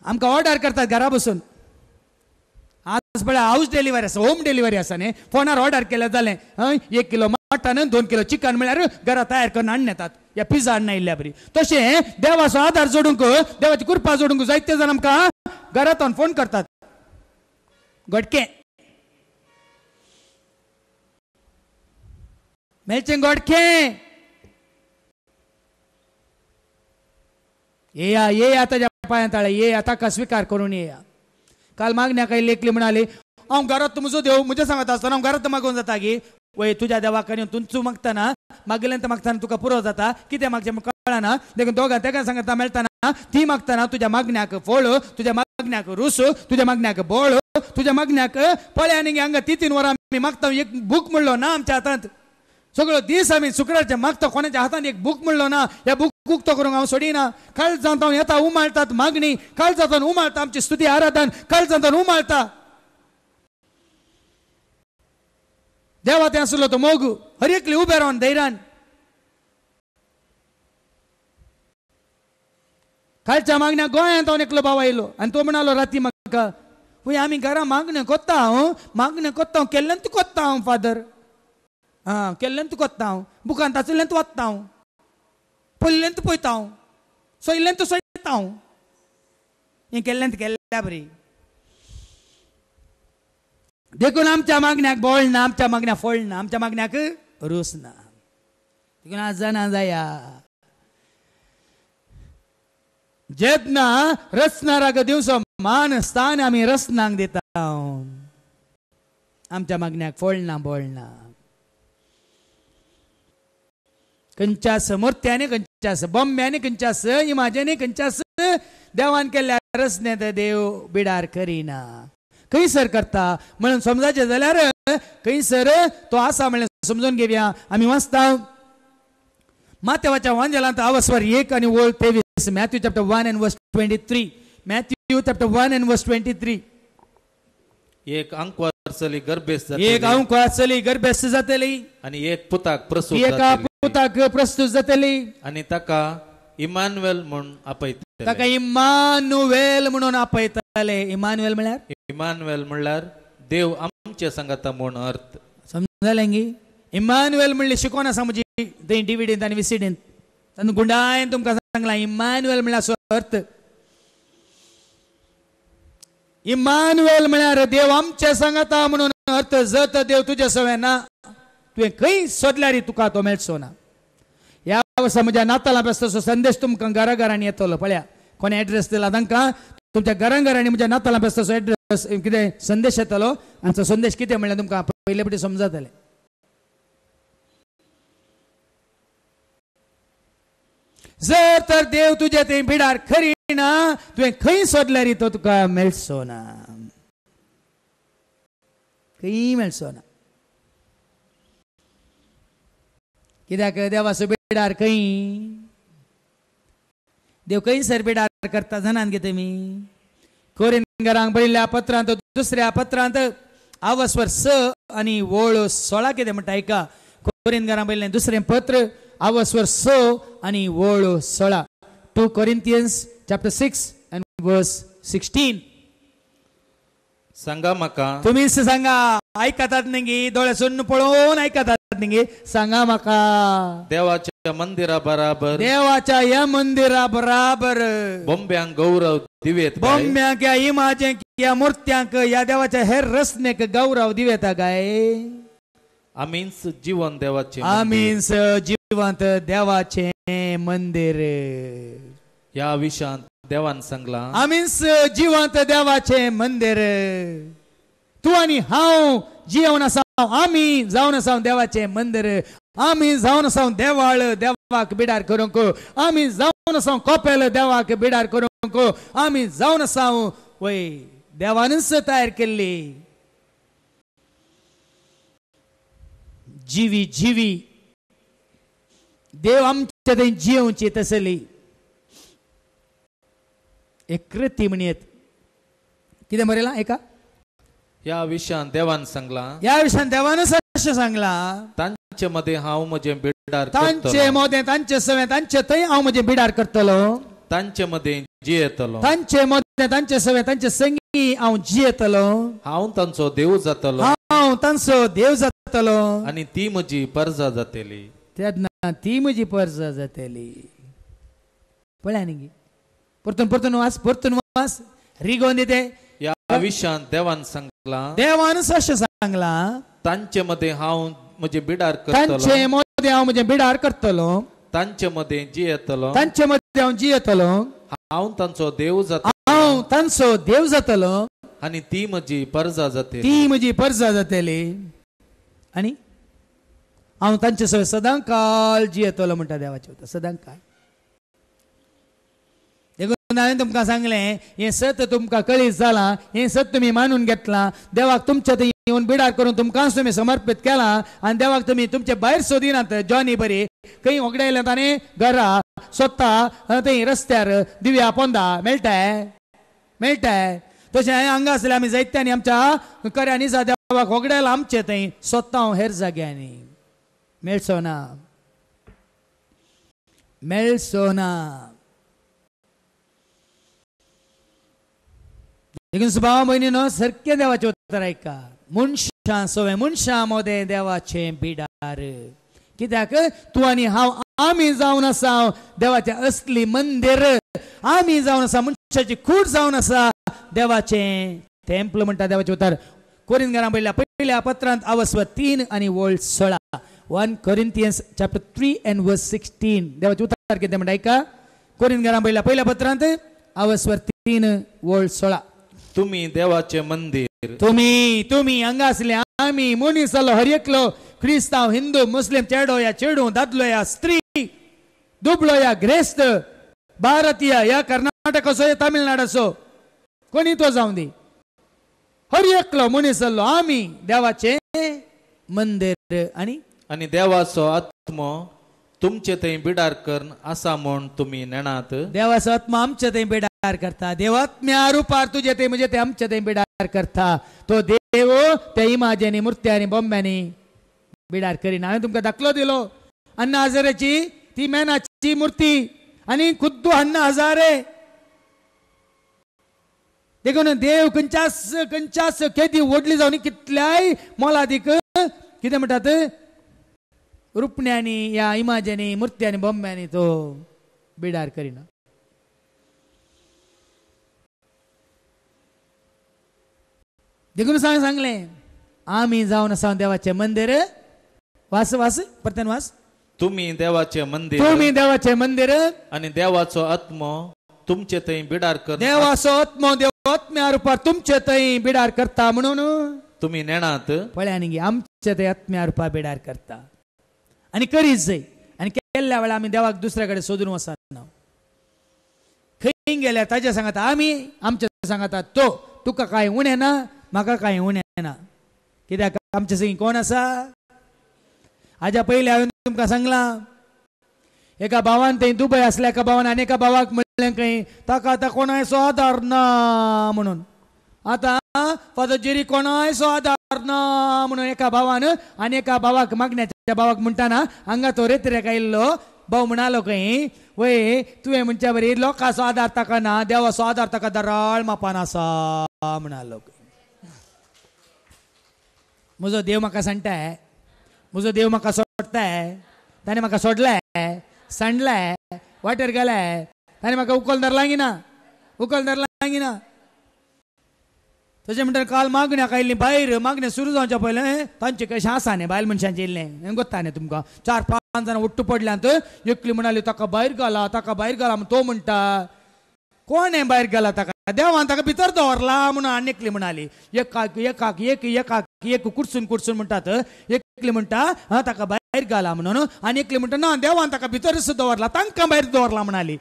आमकां ऑर्डर करतात घरा बसून आज पळय हाऊस डिलिव्हरी आसा होम डिलिव्हरी आसा न्ही फोनार ऑर्डर केल्यार जालें हय एक किलो मटन दोन किलो चिकन म्हळ्यार घरा तयार करून हाडून येतात या पिझ्झा हाडून आयिल्ल्या बरी तशें देवाचो आधार जोडूंक देवाची कृपा जोडूंक जायते जाण आमकां फोन करतात घटके मेलचंद godke ये या ये आता ज्या पायांताळे ये आता का स्वीकार करून ये या काल मागण्या काही लेखली म्हणाले अहो घरात तुमचो देव म्हणजे सांगत असताना घरात मागून जाता गे वय तुझ्या देवाकडे तुमचो मागताना मागल्यानंतर मागताना तुका पुरव जाता कितें मागचे कळना देखून त्या तेका सांगता मेळताना ती मागताना तुझ्या मागण्याक फोळ तुझ्या मागण्याक रुस तुझ्या मागण्याक बोळ तुझ्या मागण्याक पळ्या आनी ती तीन वरां आम्ही मागता एक भूक म्हणलो ना आमच्या हातांत सगळो दीस आमी शुक्रारचे मागता कोणाच्या हातान एक बूक म्हणलो ना ह्या बूक तो करूंक हांव सोडिना काल जातान येता उमारतात मागणी काल जातान उमाळता आमची स्तुती आराधन काल जातान उमाळता देवा ते आसलो तो मोग हर एकली उबे रावन धैर्यान कालच्या मागण्या गोंयांत हांव एकलो भाव आयलो आनी तो म्हणालो राती म्हाका आमी घरा मागणे कोत्ता हांव मागणे कोत्ता हांव केल्ल्यान तूं कोत्ता हांव फादर కెళ్ళెంతకు వస్తాం బుకాంత లెంత్ వస్తాం పొల్లెంత పోతాం సొయ్యలెంత केल्लें ఇంకెళ్ళెంతకు बरी देखून आमच्या मागण्याक ना आमच्या मागण्याक फोडना आमच्या मागण्याक रुसना देखून आज जाणा जाया जेदना रचणाराक दिवसो मान स्थान आमी रचनाक दिता आमच्या मागण्याक ना बोळ ना कंच्या समर्थ्याने कंच्यास बॉम्ब्याने कंच्यास इमाजाने कंच्यास देवान केल्या रचने देव बिडार करीना खंयसर करता म्हणून समजाचे जाल्यार खंयसर तो आसा म्हणल्यार समजून घेवया आम्ही वाचता मातेवाच्या वांजलांत अवस्वर एक आणि ओळ तेवीस Matthew chapter one and verse twenty three Matthew chapter one and verse twenty three एक अंक वाचली गर्भेस एक अंक वाचली गर्भेस जातली आणि एक पुताक प्रसूत एका ತಾಕ प्रस्तुत जातली आणि ताका इमानुएल म्हणून आपयतले ताका इमानुएल म्हणून आपयताले इमानुएल म्हळ्यार इमान्युएल म्हणल्यार देव आमचे संगत म्हणून अर्थ समजालें गी इमानुवेल म्हणले शिकोन आसा म्हजी थंय आनी विसिडींत तातूंत गुंडायन तुमकां सांगला इमानुएल म्हळ्यार अर्थ इमानुएल म्हळ्यार देव आमचे सांगता म्हणून अर्थ जत देव तुझ्या सवे ना तुवें खंय सोदल्यार तुका तो मेळचो ना ह्या वर्सा म्हज्या नातालां बेस संदेश तुमकां घरा घरांनी येतलो पळया कोणें एड्रेस दिला तांकां तुमच्या घरां घरांनी म्हज्या नातालां बेस एड्रेस कितें संदेश येतलो आनी संदेश कितें म्हणल्यार तुमकां पयले फावटी समजतलें जर तर देव तुजे ते भिडार खरी ना तुवें खंय सोदल्यार तो तुका मेळचो ना खंय मेळचो ना कित्याक देवा सुबेडार खंय देव खंय सरबेडार करता जाणान गे तुमी कोरिंगरांक बरयल्ल्या पत्रांत दुसऱ्या पत्रांत आवस्वर स आनी वळ सोळा कितें म्हणटा आयका कोरिंदरांक बरयल्लें दुसरें पत्र आवस्वर स आनी वळ सोळा two Corinthians chapter six and verse sixteen सांगा मका तुम्ही सांगा ऐकतात डोळ्या सुन्न पळून ऐकतात निघी सांगा मका देवाच्या मंदिरा बराबर देवाच्या या मंदिरा बराबर बोंब्यांक गौरव दिवेत बोंब्यांक या इमाजेंक या मूर्त्यांक या देवाच्या हे रसनेक गौरव दिवेता गाय आमीन्स जीवन देवाचे आमिन्स जिवंत देवाचे मंदिर या विशांत देवान सांगला आम्हीच जिवंत देवाचे मंदिर तू आणि हांव जीवन असा आमी जाऊन आसा देवाचे मंदिर आमी जाऊन आसा देवाळ देवाक बिडार करूंक आमी जावन आसा कोपेल देवाक बिडार करूंक आमी जाऊन असा वय देवानच तयार केली जीवी जीवी देव आमच्या थंय जिवची तसली ಎಕೃತಿ आहेत किती मरेला एका या विषयान देवान सांगला या विषयान देवान सश्य सांगला तांचे मध्ये हांव म्हजे बिडार तांचे मध्ये तांचे सवे तांचे थंय हांव म्हजे बिडार करतलो तांचे मध्ये येतलो तांचे मध्ये तांचे सवे तांचे संगी हांव येतलो हांव तांचो देव जातलो हांव तांचो देव जातलो आणि ती म्हजी परजा जातली तेन्ना ती म्हजी परजा जातली पळ्या न्ही परतून परतून वाच परतून वाच రీగా ಒಂದಿದೆ या देवान सांगला देवान सश सांगला तांचे मध्ये हांव म्हजे बिडार तांचे मध्ये हांव बिडार करतलो तांचे मध्ये येतलो तांचे मध्ये हांव येतलो हांव तांचो देव जाता हांव तांचो देव जातलो आणि ती म्हजी परजा जाते ती म्हजी परजा जातली आणि हांव तांचे सगळे सदां काळ येतलो म्हणटा देवाचे उतर सदां काळ हांवें तुमकां सांगलें हें सत्य तुमकां कळीस जालां हें सत्य तुमी मानून घेतलां देवाक तुमच्या थंय येवन बिडार करून तुमकांच तुमी समर्पीत केलां आनी देवाक तुमी तुमचे भायर सोदिनात जॉनी बरी खंय वगडायलें ताणें घरा स्वता थंय रस्त्यार दिव्या पोंदा मेळटाय मेळटाय तशें हांवें हांगा आसलें आमी जैत्यांनी आमच्या कर्या जा देवाक आमचे आमचें थंय स्वता हेर जाग्यांनी मेळचो ना मेळचो ना ఇక न सरके देवाचे उत्तर ऐका मुनशा सोवे मुनशा मोदे देवाचे बिडार कित्याक तू आनी हा आमी जावन आसा देवाचे असली मंदिर आमी जावन आसा मनशाची खूट जावन आसा देवाचें टेम्पल म्हणटा देवाचे उतार कोरीन घरां पयल्या पयल्या पत्रांत अवस्व तीन आनी वोल्ड सोळा one Corinthians chapter three and verse sixteen देवाचे उतार किती म्हणटा ऐका कोरीन घरा पयल्या पयल्या पत्रांत अवस्वर तीन वोल्ड सोळा तुम्ही देवाचे मंदिर तुम्ही तुम्ही अंगासले आम्ही मुनिसलो हरयकलो क्रिस्तांव हिंदू मुस्लिम चेडो या चेडू दादलो या स्त्री दुबलो या ग्रेस्त भारतीय या कर्नाटक असो या तामिळनाडू असो कोणी तो जाऊन दी हरयकलो मुनिसलो आम्ही देवाचे मंदिर आणि आणि देवाचो आत्मो तुमचे थंय बिडार कर असा म्हूण तुमी नेणात देवाचो आत्मा आमचे थंय बिडार करता देवात्म्या रुपार तुझे ते म्हणजे ते आमच्या थंय बिडार करता तो देव त्या इमाजेनी मूर्त्यांनी बोंब्यांनी बिडार करीन हांवें तुमकां दाखलो दिलो अण्णा हजारेची ती मेनाची मूर्ती आणि खुद्द अण्णा हजारे देखून देव खास खंयच्याच केदी वडली जावन कितल्याय मोलादीक कितें म्हणतात रुपण्यानी या इमाजाने आणि बॉम्ब्यांनी तो बिडार करीना देखून सांग सांगले आम्ही जाऊन सांग देवाचे मंदिर वास वास प्रत्यन वास तुम्ही देवाचे मंदिर तुम्ही देवाचे मंदिर आणि देवाचो आत्म तुमचे तई बिडार कर देवाचो आत्म देव आत्म्या रूपात तुमचे तई बिडार करता म्हणून तुम्ही नेणात पळ्यानी आमच्या ते आत्म्या रूपा बिडार करता आणि करीत जाई आणि केल्ल्या वेळा आम्ही देवाक दुसऱ्याकडे सोदून वसात खंय गेल्या ताज्या सांगात आम्ही आमच्या सांगात तो तुका काय उणे ना म्हाका काय उणे ना कित्याक आमच्या सगळी कोण असा हाज्या पयलीं हांवें तुमकां सांगला एका भावान थंय दुबय असल्या एका भावान आनी एका भावाक म्हणलें खंय ताका आतां कोणाय सो आधार ना म्हणून आतां फादर जेरी आहे सो आधार ना म्हणून एका भावान आनी एका भावाक मागण्याच्या त्या भावाक म्हणटाना हांगा तो रेत्रेक आयिल्लो भाऊ म्हणालो खंय वय तुवें म्हणच्या बरी लोकांचो आदार ताका ना देवाचो आदार ताका दराळ मापान आसा म्हणालो म्हजो देव म्हाका सांगताय म्हजो देव म्हाका सोडताय ताणें म्हाका सोडलाय सांडलाय वाटेर गेलाय ताणें म्हाका उकल धरलांगी ना उकल धरलांगी ना तेजे म्हणटा काल मागण्या आयिल्ली भायर मागण्या सुरू जावच्या पयलें तांचे कशें आसा न्ही बायल मनशांचें हें गोत्ता न्ही तुमकां चार पांच जाणां उट्ट पडल्यांत एकली म्हणाली ताका भायर घाला ताका भायर घाला तो म्हणटा कोण हें भायर गेला ताका देवान ताका भितर दवरला म्हणून आनी एकली म्हणाली एकाक एकाक एक एकाक एक कुडसून कुडसून म्हणटात एकली म्हणटा हा ताका भायर घाला म्हणून आनी एकली म्हणटा ना देवान ताका भितरच दवरला तांकां भायर दवरला म्हणाली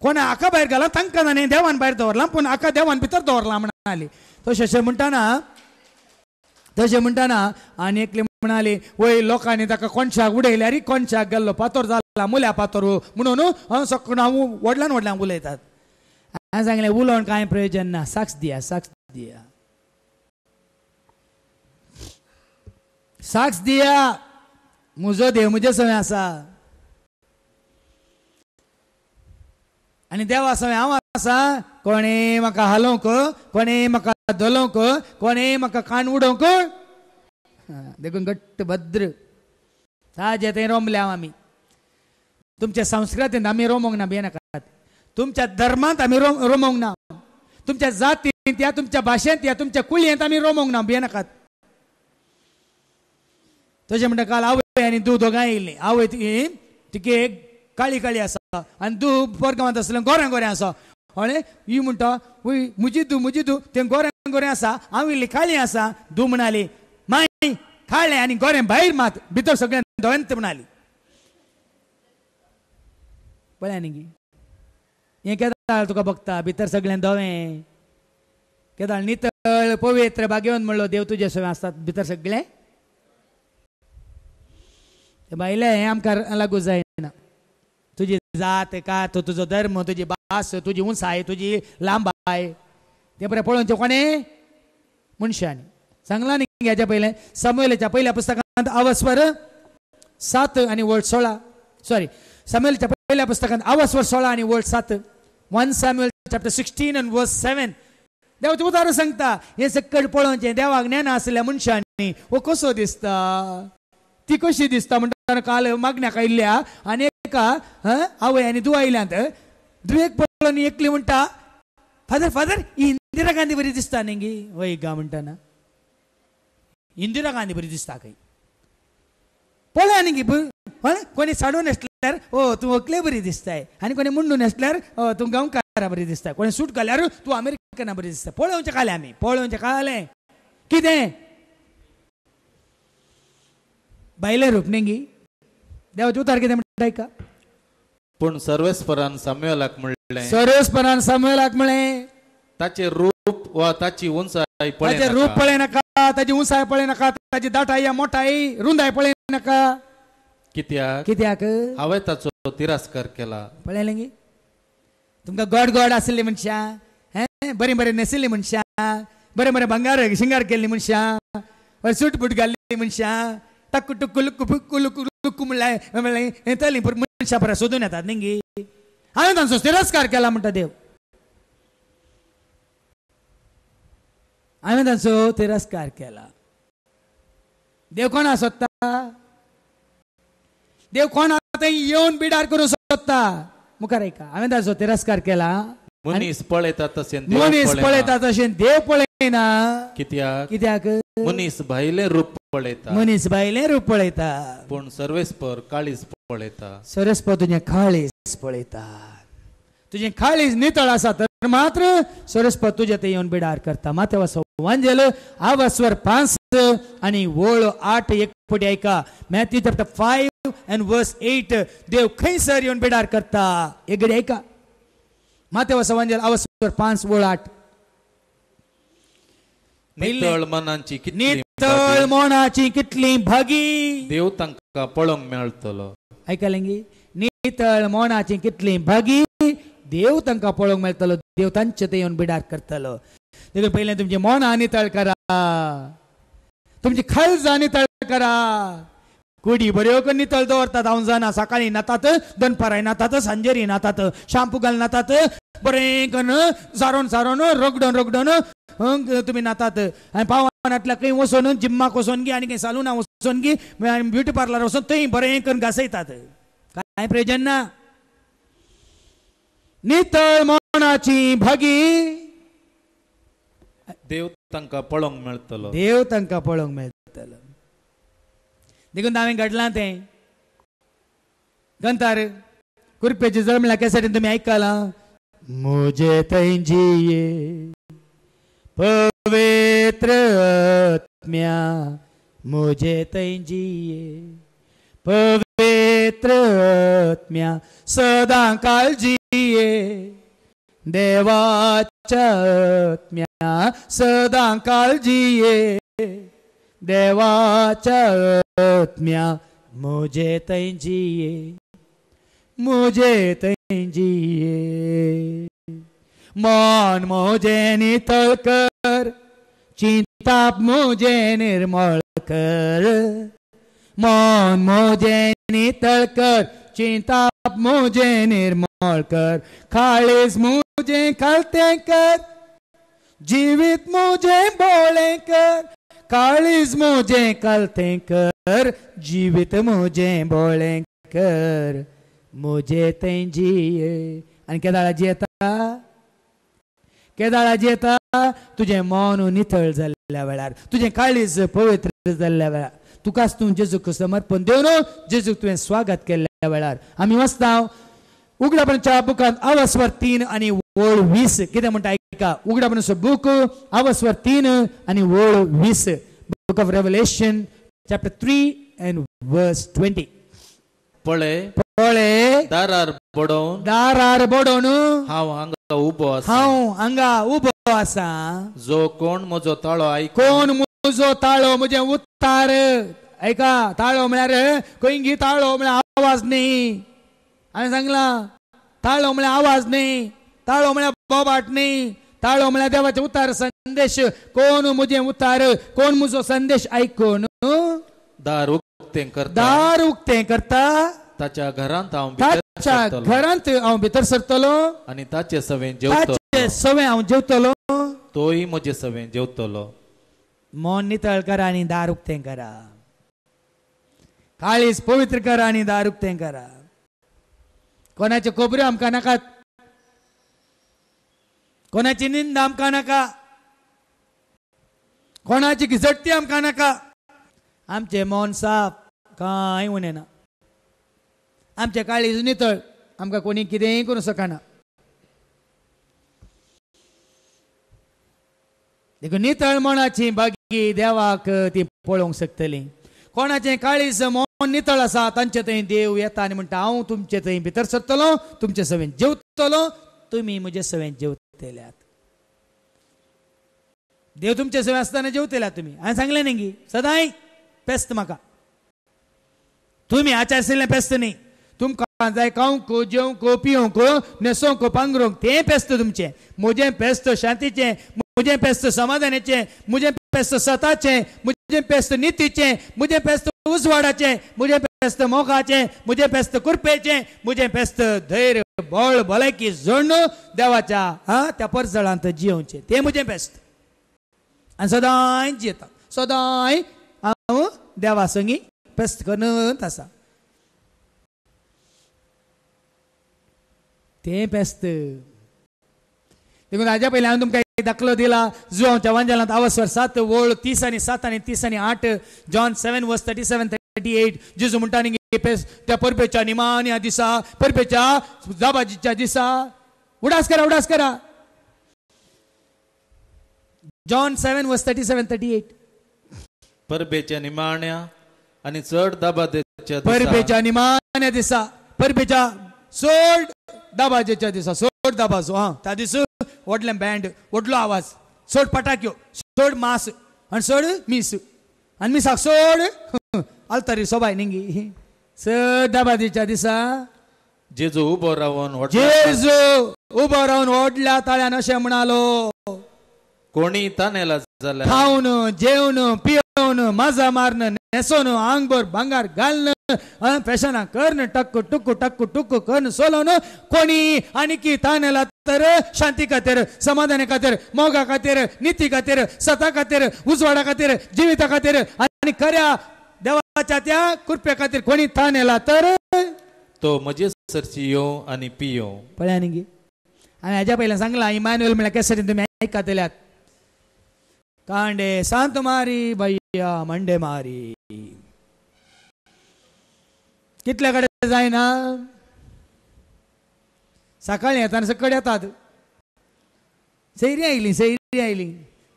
कोणा हाका भायर घाला तांकां ना देवान भायर दवरला पूण हाका देवान भितर दवरला म्हणाली म्हणाले तशें म्हणटाना तशें म्हणटाना आनी एकले म्हणाले वय लोकांनी ताका कोणशाक उडयल्यार कोणशाक गेल्लो पातोर जाला मुल्या पातोर हो. म्हणून हांव हांव वडल्यान वडल्यान उलयतात हांवें सांगलें उलोवन कांय प्रयोजन ना साक्ष दिया साक्ष दिया साक्ष दिया म्हजो देव म्हजे सवय आसा आनी देवा सवय हांव म्हाका हलोंक कोणे म्हाका मका उडोवंक देखून घट्ट भद्र ताजे ते रोमल्या आम्ही तुमच्या संस्कृतींत आम्ही रोमोंक ना बिनाकात तुमच्या धर्मांत आम्ही रोम ना तुमच्या जातींत या तुमच्या भाशेंत या तुमच्या कुळयेंत आम्ही रोमोंक ना भियेनाकात तशें म्हणटा काल आवय आनी दूद दोगांय येयल्ली आवय तिगे काळी काळी आसा आनी दूध बरगांवांत आसलें गोऱ्या गोऱ्या आसा हळें यू म्हणटा वय म्हजी तूं म्हजी तूं तें गोरें गोरें आसा हांव लिखालें आसा धू म्हणाली माय खाळे आणि गोरें भायर मात भितर सगळें धवंत म्हणाली पळया न्ही हें केदाळ तुका बघता भितर सगळें दोवे केदाळ नितळ पवित्र बागेवन म्हणलो देव तुजे सगळे आसतात भितर सगळे बायले हें आमकां लागू जायना तुजी जात तो तुजो धर्म तुजी आस तुझी उंच आहे तुझी लांब आहे ते बरं पळून कोणे मनशाने चांगला नाही घ्यायच्या पहिल्या समवेलच्या पहिल्या पुस्तकांत अवस्वर सात आणि वर्ड सोळा सॉरी समेलच्या पहिल्या पुस्तकात अवस्वर सोळा आणि वर्ड सात one Samuel chapter sixteen and word seven देवाचे उदाहरण सांगता हे सकल पळोवचे देवाक ज्ञान असल्या मनशांनी हो कसो दिसता ती कशी दिसता म्हणटा काल मागण्याक आयिल्ल्या आनी एका आवय आनी दुवा द्वेक बोलला नी एकली म्हणता फादर फादर इंदिरा गांधी बरी दिसता नेंगी होय गा म्हणता ना इंदिरा गांधी बरी दिसता काय पोळ आणि कोणी साडून असल्यावर ओ तू अकले बरी दिसताय आणि कोणी मुंडून असल्यावर तू गावकारा बरी दिसताय कोणी सूट काल्यावर तू अमेरिकेना बरी दिसताय पोळ्यांच्या काल आम्ही पोळ्यांच्या काल आहे किते बायले रोपणे गी देवाचे उतार किती म्हणता ऐका पण सर्वेस्परान साम्युएलाक म्हणले सर्वेस्परान साम्युएलाक म्हणले ताचे रूप वा ताची उंचाय रूप पळय नका ताची उंचाय पळय नका ताची दाटाई या रुंद रुंदाय पळय नका कित्याक कित्याक हांवें ताचो तिरस्कार केला पळयलें गी तुमकां गोड गोड आशिल्ली मनशां हे बरे बरे न्हेसिल्ली मनशां बरे बरे भंगार शिंगार केले मनशां बरे सूट बूट घाल्ली मनशां टक्कू टक्कू लुक्कू फुक्कू लुक्कू म्हणलें शपऱ्या सोदून येतात निंगी हा तांचो तिरस्कार केला म्हणटा देव हांवें तांचो तिरस्कार केला देव कोण सोदता देव कोण थंय येवन बिडार करूं सोदता मुखार ऐका हांवें तांचो तिरस्कार केला मनीस पळयता तशें मनीस पळयता तसे देव पळयना कित्याक कित्याक मनीस भायले रूप पळयता मनीस भायले रूप पळयता पूण सर्वेस्पर काळीस पळयता सरस्पो तुझे खाळीस पळयता तुझे खाळीस नितळ असा तर मात्र सरस्प तुझे ते येऊन बिडार करता माते वसो वांजेल आवास्वर पाच आणि वळ आठ एक पटी ऐका Matthew chapter five and verse eight देव खैसर येऊन बिडार करता एकडे ऐका माते वसो वांजेल आवास्वर पाच वळ आठ नितळ मनांची नितळ मोनाची कितली भागी देव तांकां पळोवंक मेळटलो ऐकलेंगी नितळ मोनाची कितली भागी देव तांकां पळोवंक मेळटलो देव तांचे ते येवन बिडार करतलो देखून पयलें तुमचे मोन नितळ करा तुमची खल्ज नितळ तळ करा कुडी बऱ्यो नितळ दवरतात हांव जाणा सकाळी नातात दनपराय नातात सांजेरी नातात शाम्पू नातात बरें करून सारोन सारोन रगडोन रगडोन तुम्ही नातात आणि पावानातल्या काही वसोन जिम्मा कोसोनगी आणि काही सालुना गी ब्युटी पार्लर वसोन थंय बरें करून घासयतात काय प्रयोजन ना नितळ मनाची भगी देव तांकां पळोवंक मेळटलो देव तांकां पळोवंक मेळटलो देखून हांवें घडलां तें गंतार कुरपेची जळमला केसाटीन तुम्ही ऐकला मुझे तंजीये पवित्र आत्म्या मुझे तंजिए पवित्र सदा काल जिये देवाच्या सदा काल जिये देवाच्या आत्म्या मुझे तंजिए मुझे तंजिए मन मोजे नितळ कर चिंता मुझे निर्मळ कर मन मुझे नितळ कर चिंता मुझे निर्मळ कर खाळीस मुझे खलते कर जीवित मुझे बोले कर काळीस मोजे कलते कर जीवित मुझे बोले कर मोजे तेंजी आणि केदाळाजी येता केदाराची येता तुझे मन नितळ जाल्ल्या वेळार तुझे काळीज पवित्र जाल्ल्या वेळार तुकाच तू जेजूक समर्पण देवन जेजूक तुवें स्वागत केल्ल्या वेळार आमी वचता उघडपणाच्या बुकांत अवस्वर तीन आनी वळ वीस कितें म्हणटा आयका सो बूक अवस्वर तीन आनी वळ वीस book of Revelation chapter three and verse twenty पळय पळय दारार बडोवन दारार बडोवन हांव हांगा उभो हांव हांगा उबो आसा जो कोण म्हजो ताळो आयक कोण म्हजो ताळो म्हजे उत्तार ऐका ताळो म्हळ्यार खंय ताळो म्हळ्यार आवाज न्ही हांवें सांगला ताळो म्हळ्यार आवाज न्ही ताळो म्हळ्यार बोबाट न्ही ताळो म्हळ्यार देवाचे उतार संदेश कोण म्हजे उतार कोण म्हजो संदेश ऐकून दार उक्तें करता दार उक्तें करता ताच्या घरांत हांव ताच्या घरांत हांव भितर सरतलो आनी ताचे सवें जेवतलो ताचे हांव जेवतलो तोय म्हजे सवें जेवतलो मन नितळ करा आनी दार उक्तें करा काळीज पवित्र करा आनी दार उक्तें करा कोणाच्यो खोबऱ्यो आमकां नाकात कोणाची निंद आमकां नाका कोणाची घिजट्टी आमकां नाका आमचें मौन साफ कांय उणें ना आमच्या काळीज नितळ आमकां कोणी कितेंय करूं सकाना देखून नितळ मनाची बागी देवाक ती पळोवंक शकतली कोणाचे काळीज मन नितळ आसा तांचे थंय देव येता आनी म्हणटा हांव तुमचे थंय भितर सरतलो तुमचे सवेन जेवतलो तुम्ही म्हजे सवेन जेवतल्यात देव तुमचे सवय आसतना जेवतल्यात तुम्ही हांवें सांगलें न्ही गी सदांय पेस्त म्हाका तुम्ही आचारशिल्लें पेस्त न्ही तुम जायकाओं को ज्यों को को नेसों को पंगरों ते पेस्त तुमचे मुझे पेस्त शांतीचे मुझे पेस्त समाधानाचे मुझे पेस्त सताचे मुझे पेस्त नीतीचे मुझे पेस्त उजवाडाचे मुझे पेस्त मोगाचे मुझे पेस्त कृपेचे मुझे पेस्त धैर्य बळ भलायकी जोडणं देवाच्या हा त्या परजळांत जिवचे ते मुझे पेस्त आणि जीता येता सदांय हांव देवा संगी पेस्त करत आसा ते देखून हाज्या पयलीं हांवें तुमकां एक दाखलो दिला जो चवान जालांत अवस्वर सात वळ तीस आनी सात आनी तीस आनी आठ John seven verse thirty seven thirty eight जेजू म्हणटा त्या परपेच्या निमान ह्या दिसा परपेच्या जाबाजीच्या दिसा उडास करा उडास करा John seven verse thirty seven thirty eight परबेच्या निमाण्या आणि चढ दाबा परबेच्या निमाण्या दिसा परबेच्या चड दबाजेच्या दिसा सोड दबाजो हा त्या दिस वडले बँड वडलो आवाज सोड पटाक्यो सोड मास आणि सोड मीस आणि मिसाक सोड आलतारी सोबाय निंगी सड दबाजेच्या दिसा जेजू उबो राहून जेजू उबो राहून वडल्या ताळ्यान अशें म्हणालो कोणी तनेला जाल्यार खाऊन जेवण पिवन माझा मारन न्हेसोन आंगभर भांगार घालन फॅशन कर्ण टक्क टुक्क टक्कू टुक्क कर्ण न कोणी आणि की तानला तर शांती खातीर समाधाना खातीर मोगा खातीर नीती खातीर सता खातीर उजवाडा खातीर जिविता खातीर आणि खऱ्या देवाच्या त्या कृपे खातीर कोणी तान येला तर तो मजे सरची यो आणि पियो पळ्या नी गी आणि ह्याच्या पहिल्या सांगला इमॅन्युअल म्हणजे कॅसेटीन तुम्ही ऐकातल्यात कांडे सांत मारी भैया मंडे मारी कितल्या कडेन जायना सकाळी येताना सकाळी येतात सैरी आयली सैरी आयली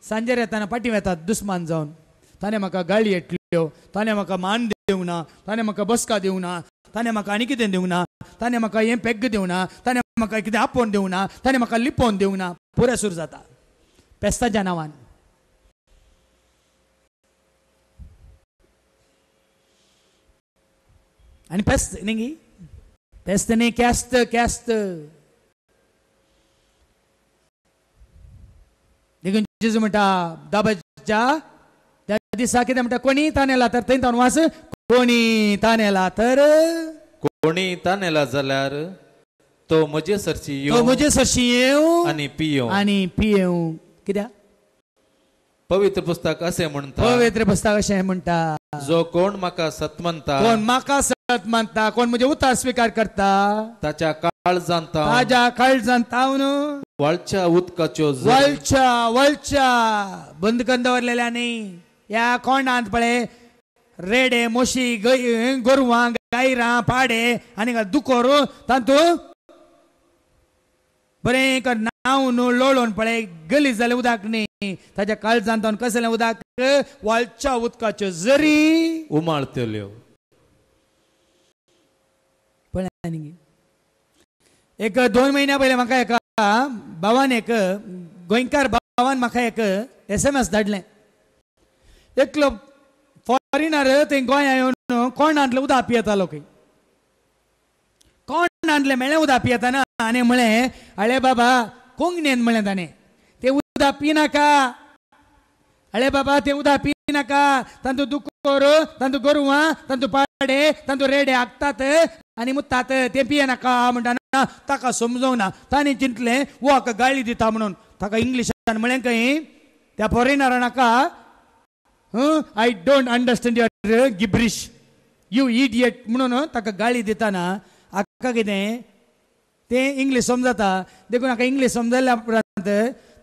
सांजेर येताना पाटी येतात दुस्मान जावन ताणें म्हाका गाडी येतल्यो ताणें म्हाका मान देऊ ना ताणें म्हाका बसका देऊ ना ताणें म्हाका आनी कितें देऊ ना ताणें म्हाका हें पेग देऊ ना ताणें म्हाका कितें आपोवन देऊ ना ताणें म्हाका लिपोवन देऊ ना पुरेसूर जाता पेस्ताच्या नांवान आणि peste nengi peste नाही कॅस्त कॅस्त देखून जेजू म्हणटा दाबाच्या त्या दिसा कितें म्हणटा कोणी तानेला तर थंय वास कोणी तानेला तर कोणी येला जाल्यार तो म्हजे सरशी यो म्हजे सरशी येव आणि पियो आणि पियो किद्या पवित्र पुस्तक असे म्हणता पवित्र पुस्तक असे म्हणता जो कोण माका सत कोण माका मानता कोण म्हणजे उतार स्वीकार करता त्याच्या काळ जाणता माझ्या काळ जाणता वळच्या उदकाच्यो वळच्या वळच्या बंद कंद नाही या कोण आण पळे रेडे मोशी गोरवा गायरा पाडे आणि दुकोर तांतो बरें कर नाव नो लोळोन पळे गली झाले उदक न्ही त्याच्या काळ कसलें कसं उदक वळच्या उदकाच्या जरी उमाळतो प्लॅनिंग एक दोन महिन्या पहिले म्हाका एका भावान एक गोंयकार भावान म्हाका एक एस एम एस धाडलें एकलो फॉरिनर थंय गोंया कोण आणले उदक आपी येतालो खंय आणले मेळ्ळें उदक आपी येताना आनी म्हळें आळे बाबा कोंकणीन म्हळें ताणें तें उदक पिनाका आळे बाबा तें उदक पिनाका तांतूं दुकोर तांचो गोरवां तांचो पाडे तांचो रेडे हाकतात आनी मुता तें नाका म्हणटा ताका समजोंक ना ताणें चिंतलें हाका गाळी दिता म्हणून ताका इंग्लिशान म्हळें खंय त्या फॉरेनरा नाका I don't understand your gibberish you idiot म्हणून ताका गाळी दिताना हाका कितें तें इंग्लीश समजता देखून हाका इंग्लीश समजल्या उपरांत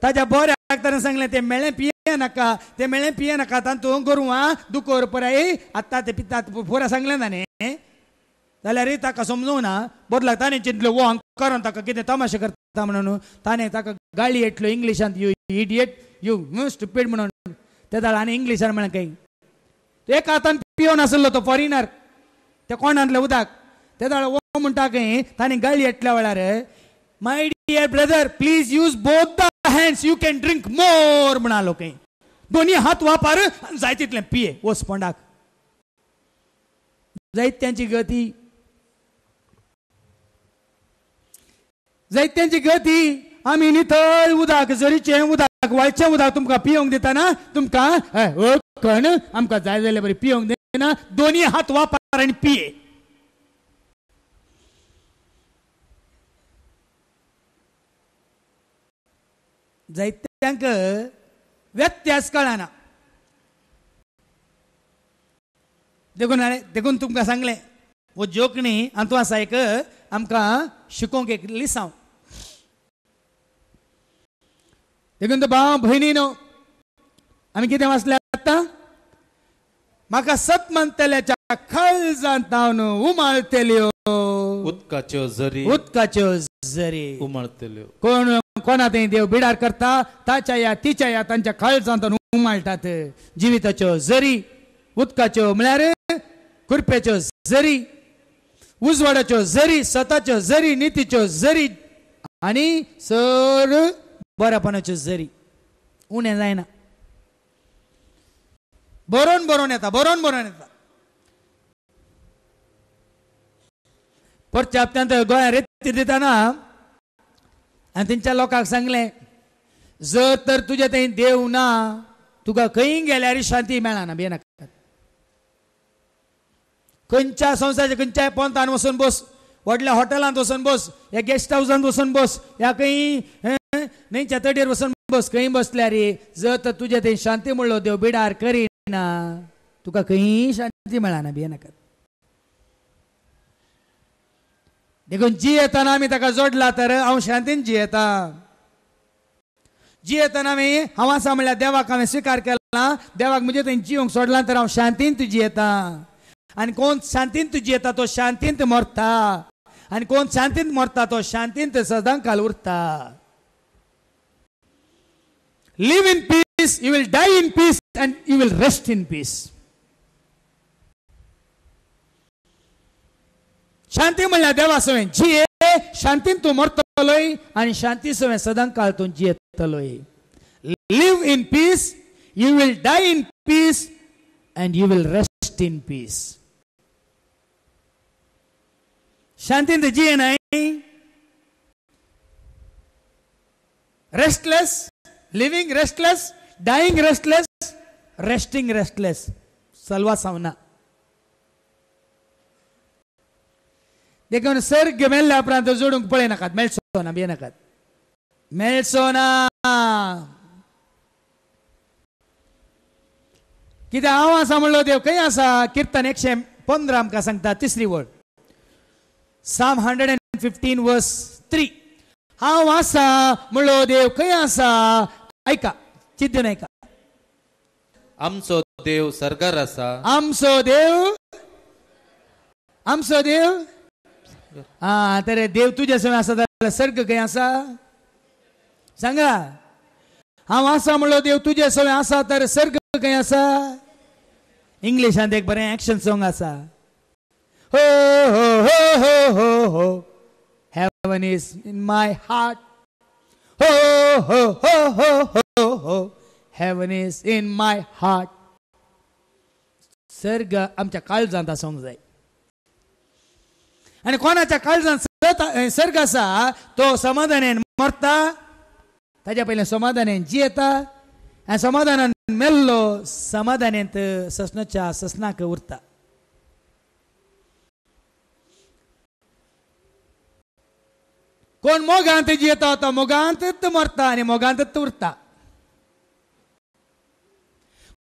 ताज्या बऱ्या ताणें सांगलें तें मेळ्ळें पिये नाका तें मेळ्ळें पिये नाका तातूंत गोरवां आ दुकोर पराय आत्तां तें पिता पुरा सांगलें ना न्ही जाल्यार ताका समजूंक ना बदलाक ताणें चिंतलो वो हांग कारण ताका कितें तमाशे करता म्हणून ताणें ताका गाळी येतलो इंग्लिशांत you idiot you most stupid म्हणून ते जाल्यार आनी इंग्लिशान म्हळें काही एक हातान पियो नासलो तो फॉरिनर ते कोणांतले उदक ते जाल्यार वो म्हणटा खंय ताणें गाळी येतल्या वेळार my dear brother please use both the hands you can drink more म्हणालो खंय दोनी हात वापर जाय तितलें पिये वोस पोंडाक जायत त्यांची गती जैत्यांची गती आम्ही निथळ उदक जरीचे उदक वायचे उदक तुमकां पियोंक दिताना तुमकां कण आमकां जाय जाल्यार बरी पियोंक दिना दोन्ही हात वापर आनी पिये जैत्यांक व्यत्यास कळना देखून हांवें देखून तुमकां सांगलें वो जोकणी हातूंत आसा एक आमकां शिकोवंक एक लिसांव देखून भाव न्हू आम्ही कितें वाचलें आतां म्हाका सत मानतल्याच्या खळजांत धावन उमाळतेल्यो उदकाच्यो जरी उदकाच्यो जरी उमाळतेल्यो कोण कोणा ते देव बिडार करता ताच्या या तिच्या या तांच्या खळजांत उमाळटात जिविताच्यो झरी उदकाच्यो म्हळ्यार कुरप्याच्यो झरी उजवाडाच्यो झरी सताच्यो झरी नितीच्यो झरी आनी सर बरपणाचे जरी उणे जायना बरोवन बरोवन येता बरोवन बरोवन येता परच्या हप्त्यांत गोंया रेती दिताना आनी तेंच्या लोकांक सांगलें जर तर तुझे थंय देव ना तुका खंय गेल्यार शांती मेळना भिनाकात खंयच्या संस्थाच्या खंयच्याय पंथान वचून बस व्हडल्या हॉटेलांत वचून बस या गेस्ट हावसांत वचून बस या खंय नाही చెత్తడేరు बसून बस खंय बसल्या रे जर तर तुझ्या ते शांती म्हणलो देव बिडार करीना तुका खंय शांती मेळना बिये नका देखून येताना आमी ताका जोडला तर हा शांतीन जियेता जी आमी हांव आसा म्हणल्यार देवाक हांवें स्विकार केला देवाक म्हणजे थंय जिवंक सोडला तर हा शांतीन तुझी येता आणि कोण शांतीन तुझी येता तो शांतींत मरता आणि कोण शांतीन मरता तो शांतींत सदां उरता live in peace, you will die in peace, and you will rest in peace. शांती म्हणल्यार देव हांवें जिये शांतीन तूं मरतलोय आनी शांती हांवें सदांच काळ तूं जियेतलोय live in peace you will die in peace and you will rest in peace शांतीन तूं जिये न्हय restless living restless dying restless resting restless सलवा सावना देखून सर मेल्ल्या उपरांत जोडूंक पळय नाकात मेळसोना बे नाकात ना कितें हांव आसा म्हणलो देव खंय आसा किर्तन एकशे पंदरा आमकां सांगता तिसरी वळ Psalm hundred and fifteen verse three हांव आसा म्हणलो देव खंय आसा ऐका चिद्दीन ऐका आमचो देव सरकार असा आमचो देव आमचो देव हा तर देव तुझ्या सवय असा जाल्यार सर्ग काय असा सांगा हांव आसा म्हणलो देव तुझ्या समोर असा तर सर्ग काय असा इंग्लिशात एक बरें एक्शन सॉंग असा हो हो हो हो हो हो is in my heart ho, हो हो हो हो ho. Heaven is in my सर्ग आमच्या काळजांत आसूंक जाय आनी कोणाच्या काळजांत सर्ग आसा तो समाधानेन मरता ताज्या पयलें समाधानेन जियेता आनी समाधानान मेल्लो समाधानेंत ससनाच्या ससनाक उरता कोण मोगांत जियेता तो मोगांत मरता आणि मोगांत उरता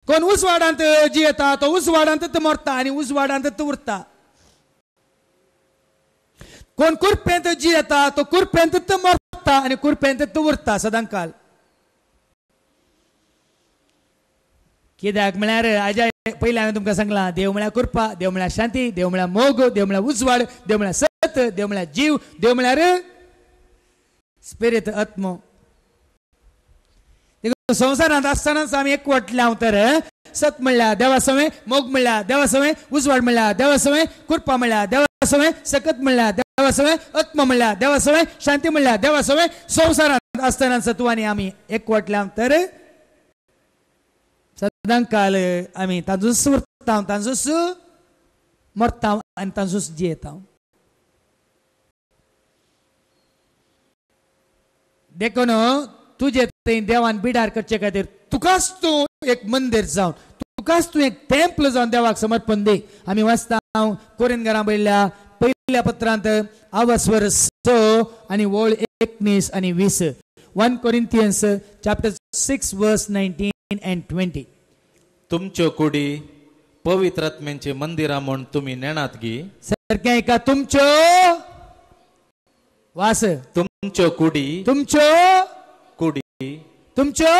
कोण उसवाडांत जियेता तो उसवाडांत मरता आणि उसवाडांत उरता कोण कुरपेंत जियेता तो कुरपेंत मरता आणि कुरपेंत उरता सदांकाल कित्याक म्हळ्यार आज्या पयलीं हांवें तुमकां सांगलां देव म्हळ्यार कुरपा देव म्हळ्यार शांती देव म्हळ्यार मोग देव म्हळ्यार उजवाड देव म्हळ्यार सत देव म्हळ्यार जीव देव म्हळ्यार స్పిరిత్ संवसारांत आसतनाच आमी एकवटल्या तर सत म्हणल्या देवा समय मोग म्हणल्या देवा समय उजवाड म्हणल्या देवा समय कुरपा म्हणल्या देवा समय सकत म्हणल्या देवा समय आत्म म्हणल्या देवा समय शांती म्हणल्या देवा समय संवसारांत आसतना सत्वानी आम्ही एक एकवटल्या तर सदां काल आमी तांचो उरता सु मरता आनी तांचो जियेता देखून तुझे देवान बिडार करचे खातीर तुकाच तूं एक मंदिर जावन तुकाच तू एक टेम्पल जावन देवाक समर्पण दे आमी वाचता हांव कोरीन घरां बयल्या पहिल्या पत्रांत आवास्वर स आनी वळ एकवीस आनी वीस one Corinthians chapter six verse nineteen and twenty तुमच्यो कुडी पवित्रात्म्यांचे मंदिरा म्हूण तुम्ही नेणात गी सारखें एका तुमच्यो वास तुमचो कुडी तुमचो कुडी तुमचो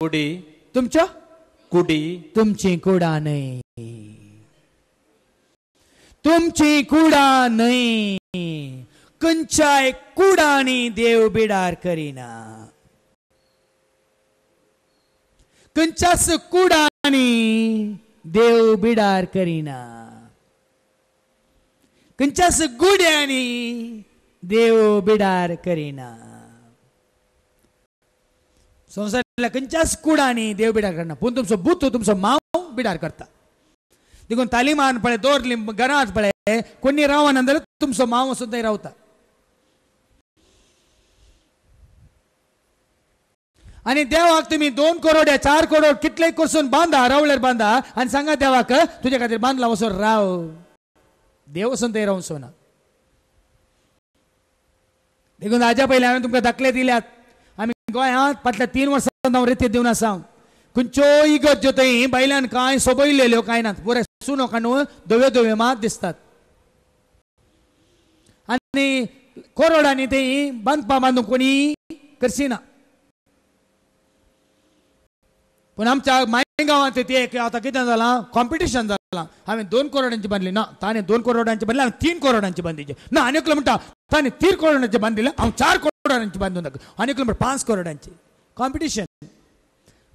कुडी तुमचो कुडी तुमची कुडा नाही तुमची कुडा नाही कंचाय कुडानी देव बिडार करीना कंचास कुडानी देव बिडार करीना कंचास गुड्यानी देव बिडार करीना संसारातल्या कंचाच कुडांनी देव बिडार करना पण तुमचं बुत तुमचो माव बिडार करता देखून तालिमान पळय दोरली घरांत पळय कोणी रावना जाल्यार तुमचो माव वचून रावता आणि देवाक तुम्ही दोन करोड या चार करोड कितले कसून बांधा रावल्यार बांधा आणि सांगा देवाक तुझ्या खातीर बांधला वसून राव देव वचून थंय सोना देखून हाज्या पयलीं हांवें तुमकां दाखले दिल्यात आमी गोंयांत फाटल्या तीन वर्सां रेती दिवन आसा खंयच्यो इगत ज्यो थंय बायल्यान कांय सोबयलेल्यो कांय नात पुरे सुनो नोका न्हू धव्यो धव्यो मात दिसतात आनी कोरोडांनी थंय बांदपा बांदूंक कोणी करची ना पूण आमच्या मायगांवांत एक आतां कितें जालां कॉम्पिटिशन जालां दोन करोडांचे बांधली ना ताने दोन करोडांचे बांधले तीन करोडांचे बांधले ना आणि तीन करोडांचे बांधले आणि पाच करोडांचे कॉम्पिटिशन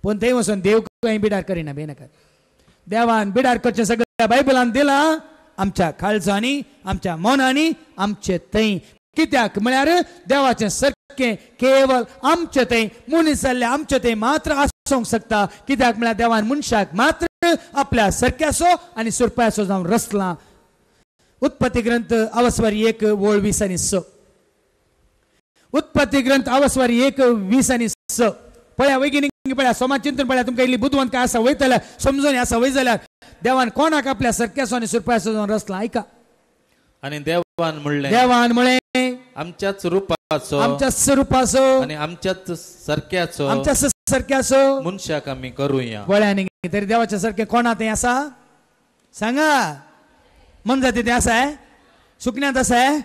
पण थं वच दे बिडार करीनाक देवां बिडार करच्या सगळ्या बायबला दिला आमच्या काळजांनी आमच्या मनाने आमचे थं केवळ आमचे थं मोस झाले आमच्या मात्र मात्रू शकता देवान म्हणजे मात्र आपल्या सरक्यासो आणि सुरपायासो जाऊन रसला उत्पत्ती ग्रंथ अवस्वारी एक ओळ आणि स उत्पत्ती ग्रंथ अवस्वारी एक वीस आणि स पळ्या वैगिनिंग पळ्या सोमा चिंतन पळ्या तुमका इल्ली बुद्धवंत काय असा वय समजून असा वय झाल्या देवान कोणाक आपल्या सरक्यासो आणि सुरपायासो जाऊन रसला ऐका आणि देवान म्हणले देवान म्हणे आमच्याच रूपाचो आमच्या स्वरूपाचो आणि आमच्याच सरक्याचो आमच्याच सरक्याचो मनशाक आम्ही करूया वळ्याने तरी देवाच्या सारखे कोणा ते असा सांगा मन तिथे ते असं आहे सुकण्यात असं आहे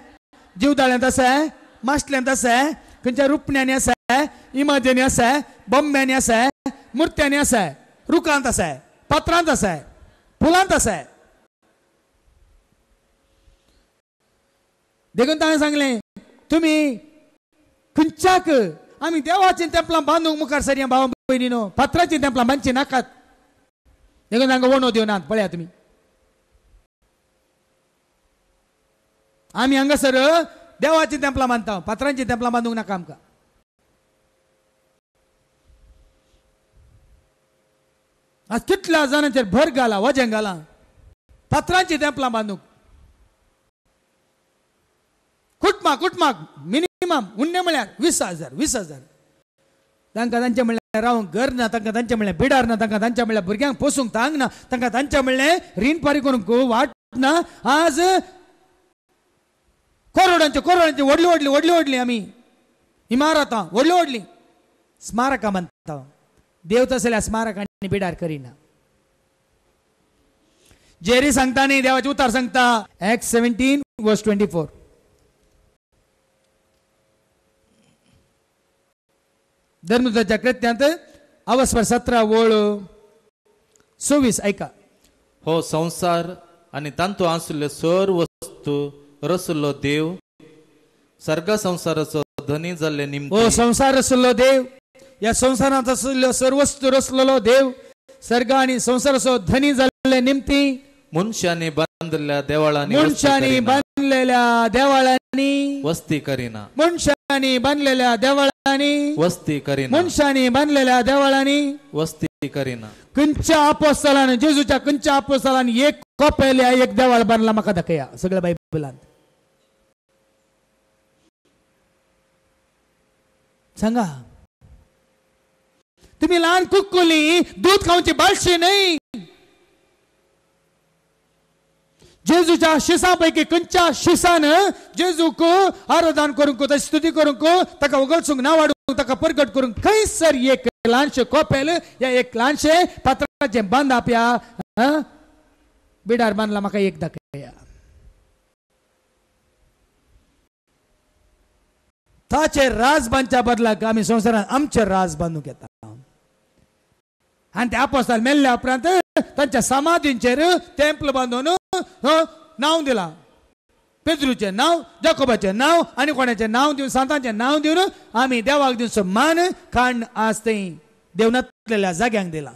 जीवदाळ्यात असं आहे मास्टल्यात असं आहे खंयच्या रुपण्याने असं आहे इमाजेने असं आहे बॉम्ब्याने असं आहे मूर्त्याने असं आहे रुखांत असं आहे पत्रांत असं आहे फुलांत असं आहे देखून ताणें सांगले तुम्ही खंयच्याक आम्ही देवाचे तेंपलां बांदूंक मुखार सरया भाव भयणी न्हू पात्राची तेंपलां बांदची नाकात देखो तांकां वणो दिवनात पळया तुमी आमी हांगासर देवाची तेंपलां बांदता पात्रांची तेंपलां बांदूंक नाका आमकां आज कितल्या जाणांचेर भर घाला वजें घाला पात्रांची टेम्पला बांदूंक कुटमाक कुटमाक मिनिमम उण्णे म्हळ्यार वीस हजार वीस हजार तांकां तांचे म्हणल्यार रावंक घर ना तांकां तांचे म्हणल्यार बिडार ना तांकां तांच्या म्हणल्यार भुरग्यांक पोसूंक तांग ना तांकां तांचें म्हणलें रीण पारी करूंक वाट ना आज कोरोडांचे कोरोडांचे व्हडली व्हडली व्हडली व्हडली आमी इमारतां व्हडली व्हडली स्मारकां बांदता देव तसल्या स्मारकांनी बिडार करिना जेरी सांगता न्ही देवाचे उतार सांगता Acts seventeen verse twenty four धर्मध्वजा कृत्यांत अवस्पर सतरा ओळ सव्वीस ऐका हो संसार आणि तांतो आसुल्ले सर वस्तू देव सर्ग संसाराचो धनी झाले निम हो संसार रसुल्लो देव या संसारात सर्व वस्तू रसलेलो देव सर्ग आणि संसाराचो धनी झाले निमती मनुष्याने बांधलेल्या देवाळांनी मनशांनी बांधलेल्या देवाळांनी वस्ती करीना मनुष्याने बांधलेल्या देवाळा वस्ती करीन मनशाने बांधलेल्या देवाळाने वस्ती करीन कंच आपोसलान जेजूच्या कंच आपोसलान एक कोपेल्या एक देवाळ बांधला मका दाखया सगळ्या बायबलांत सांगा तुम्ही लहान कुक्कुली दूध खाऊची बाळशी नाही जेजूच्या शिसापैकी खंयच्या शिसान जेजूक आराधन करूंक स्तुती करूंक ताका उगडसूंक ना वाडूंक ताका परगट करूंक खंयसर एक ल्हानशे कोपेल या एक ल्हानशे पात्राचे बांदाप या बिडार बांदला म्हाका एक दाखया ताचे राज बांदच्या बदलाक आमी संवसारांत आमचे राज बांदूंक येता आणि ते आपोस्ताल मेल्ल्या उपरांत तांच्या समाधींचेर टेम्पल बांदून नाव दिला पेजरूचे नाव जकोबाचे नाव आणि कोणाचे नांव दिवन सांतांचें नांव दिवन आम्ही देवाक देऊन मान खाण आज थंय जाग्यांक दिला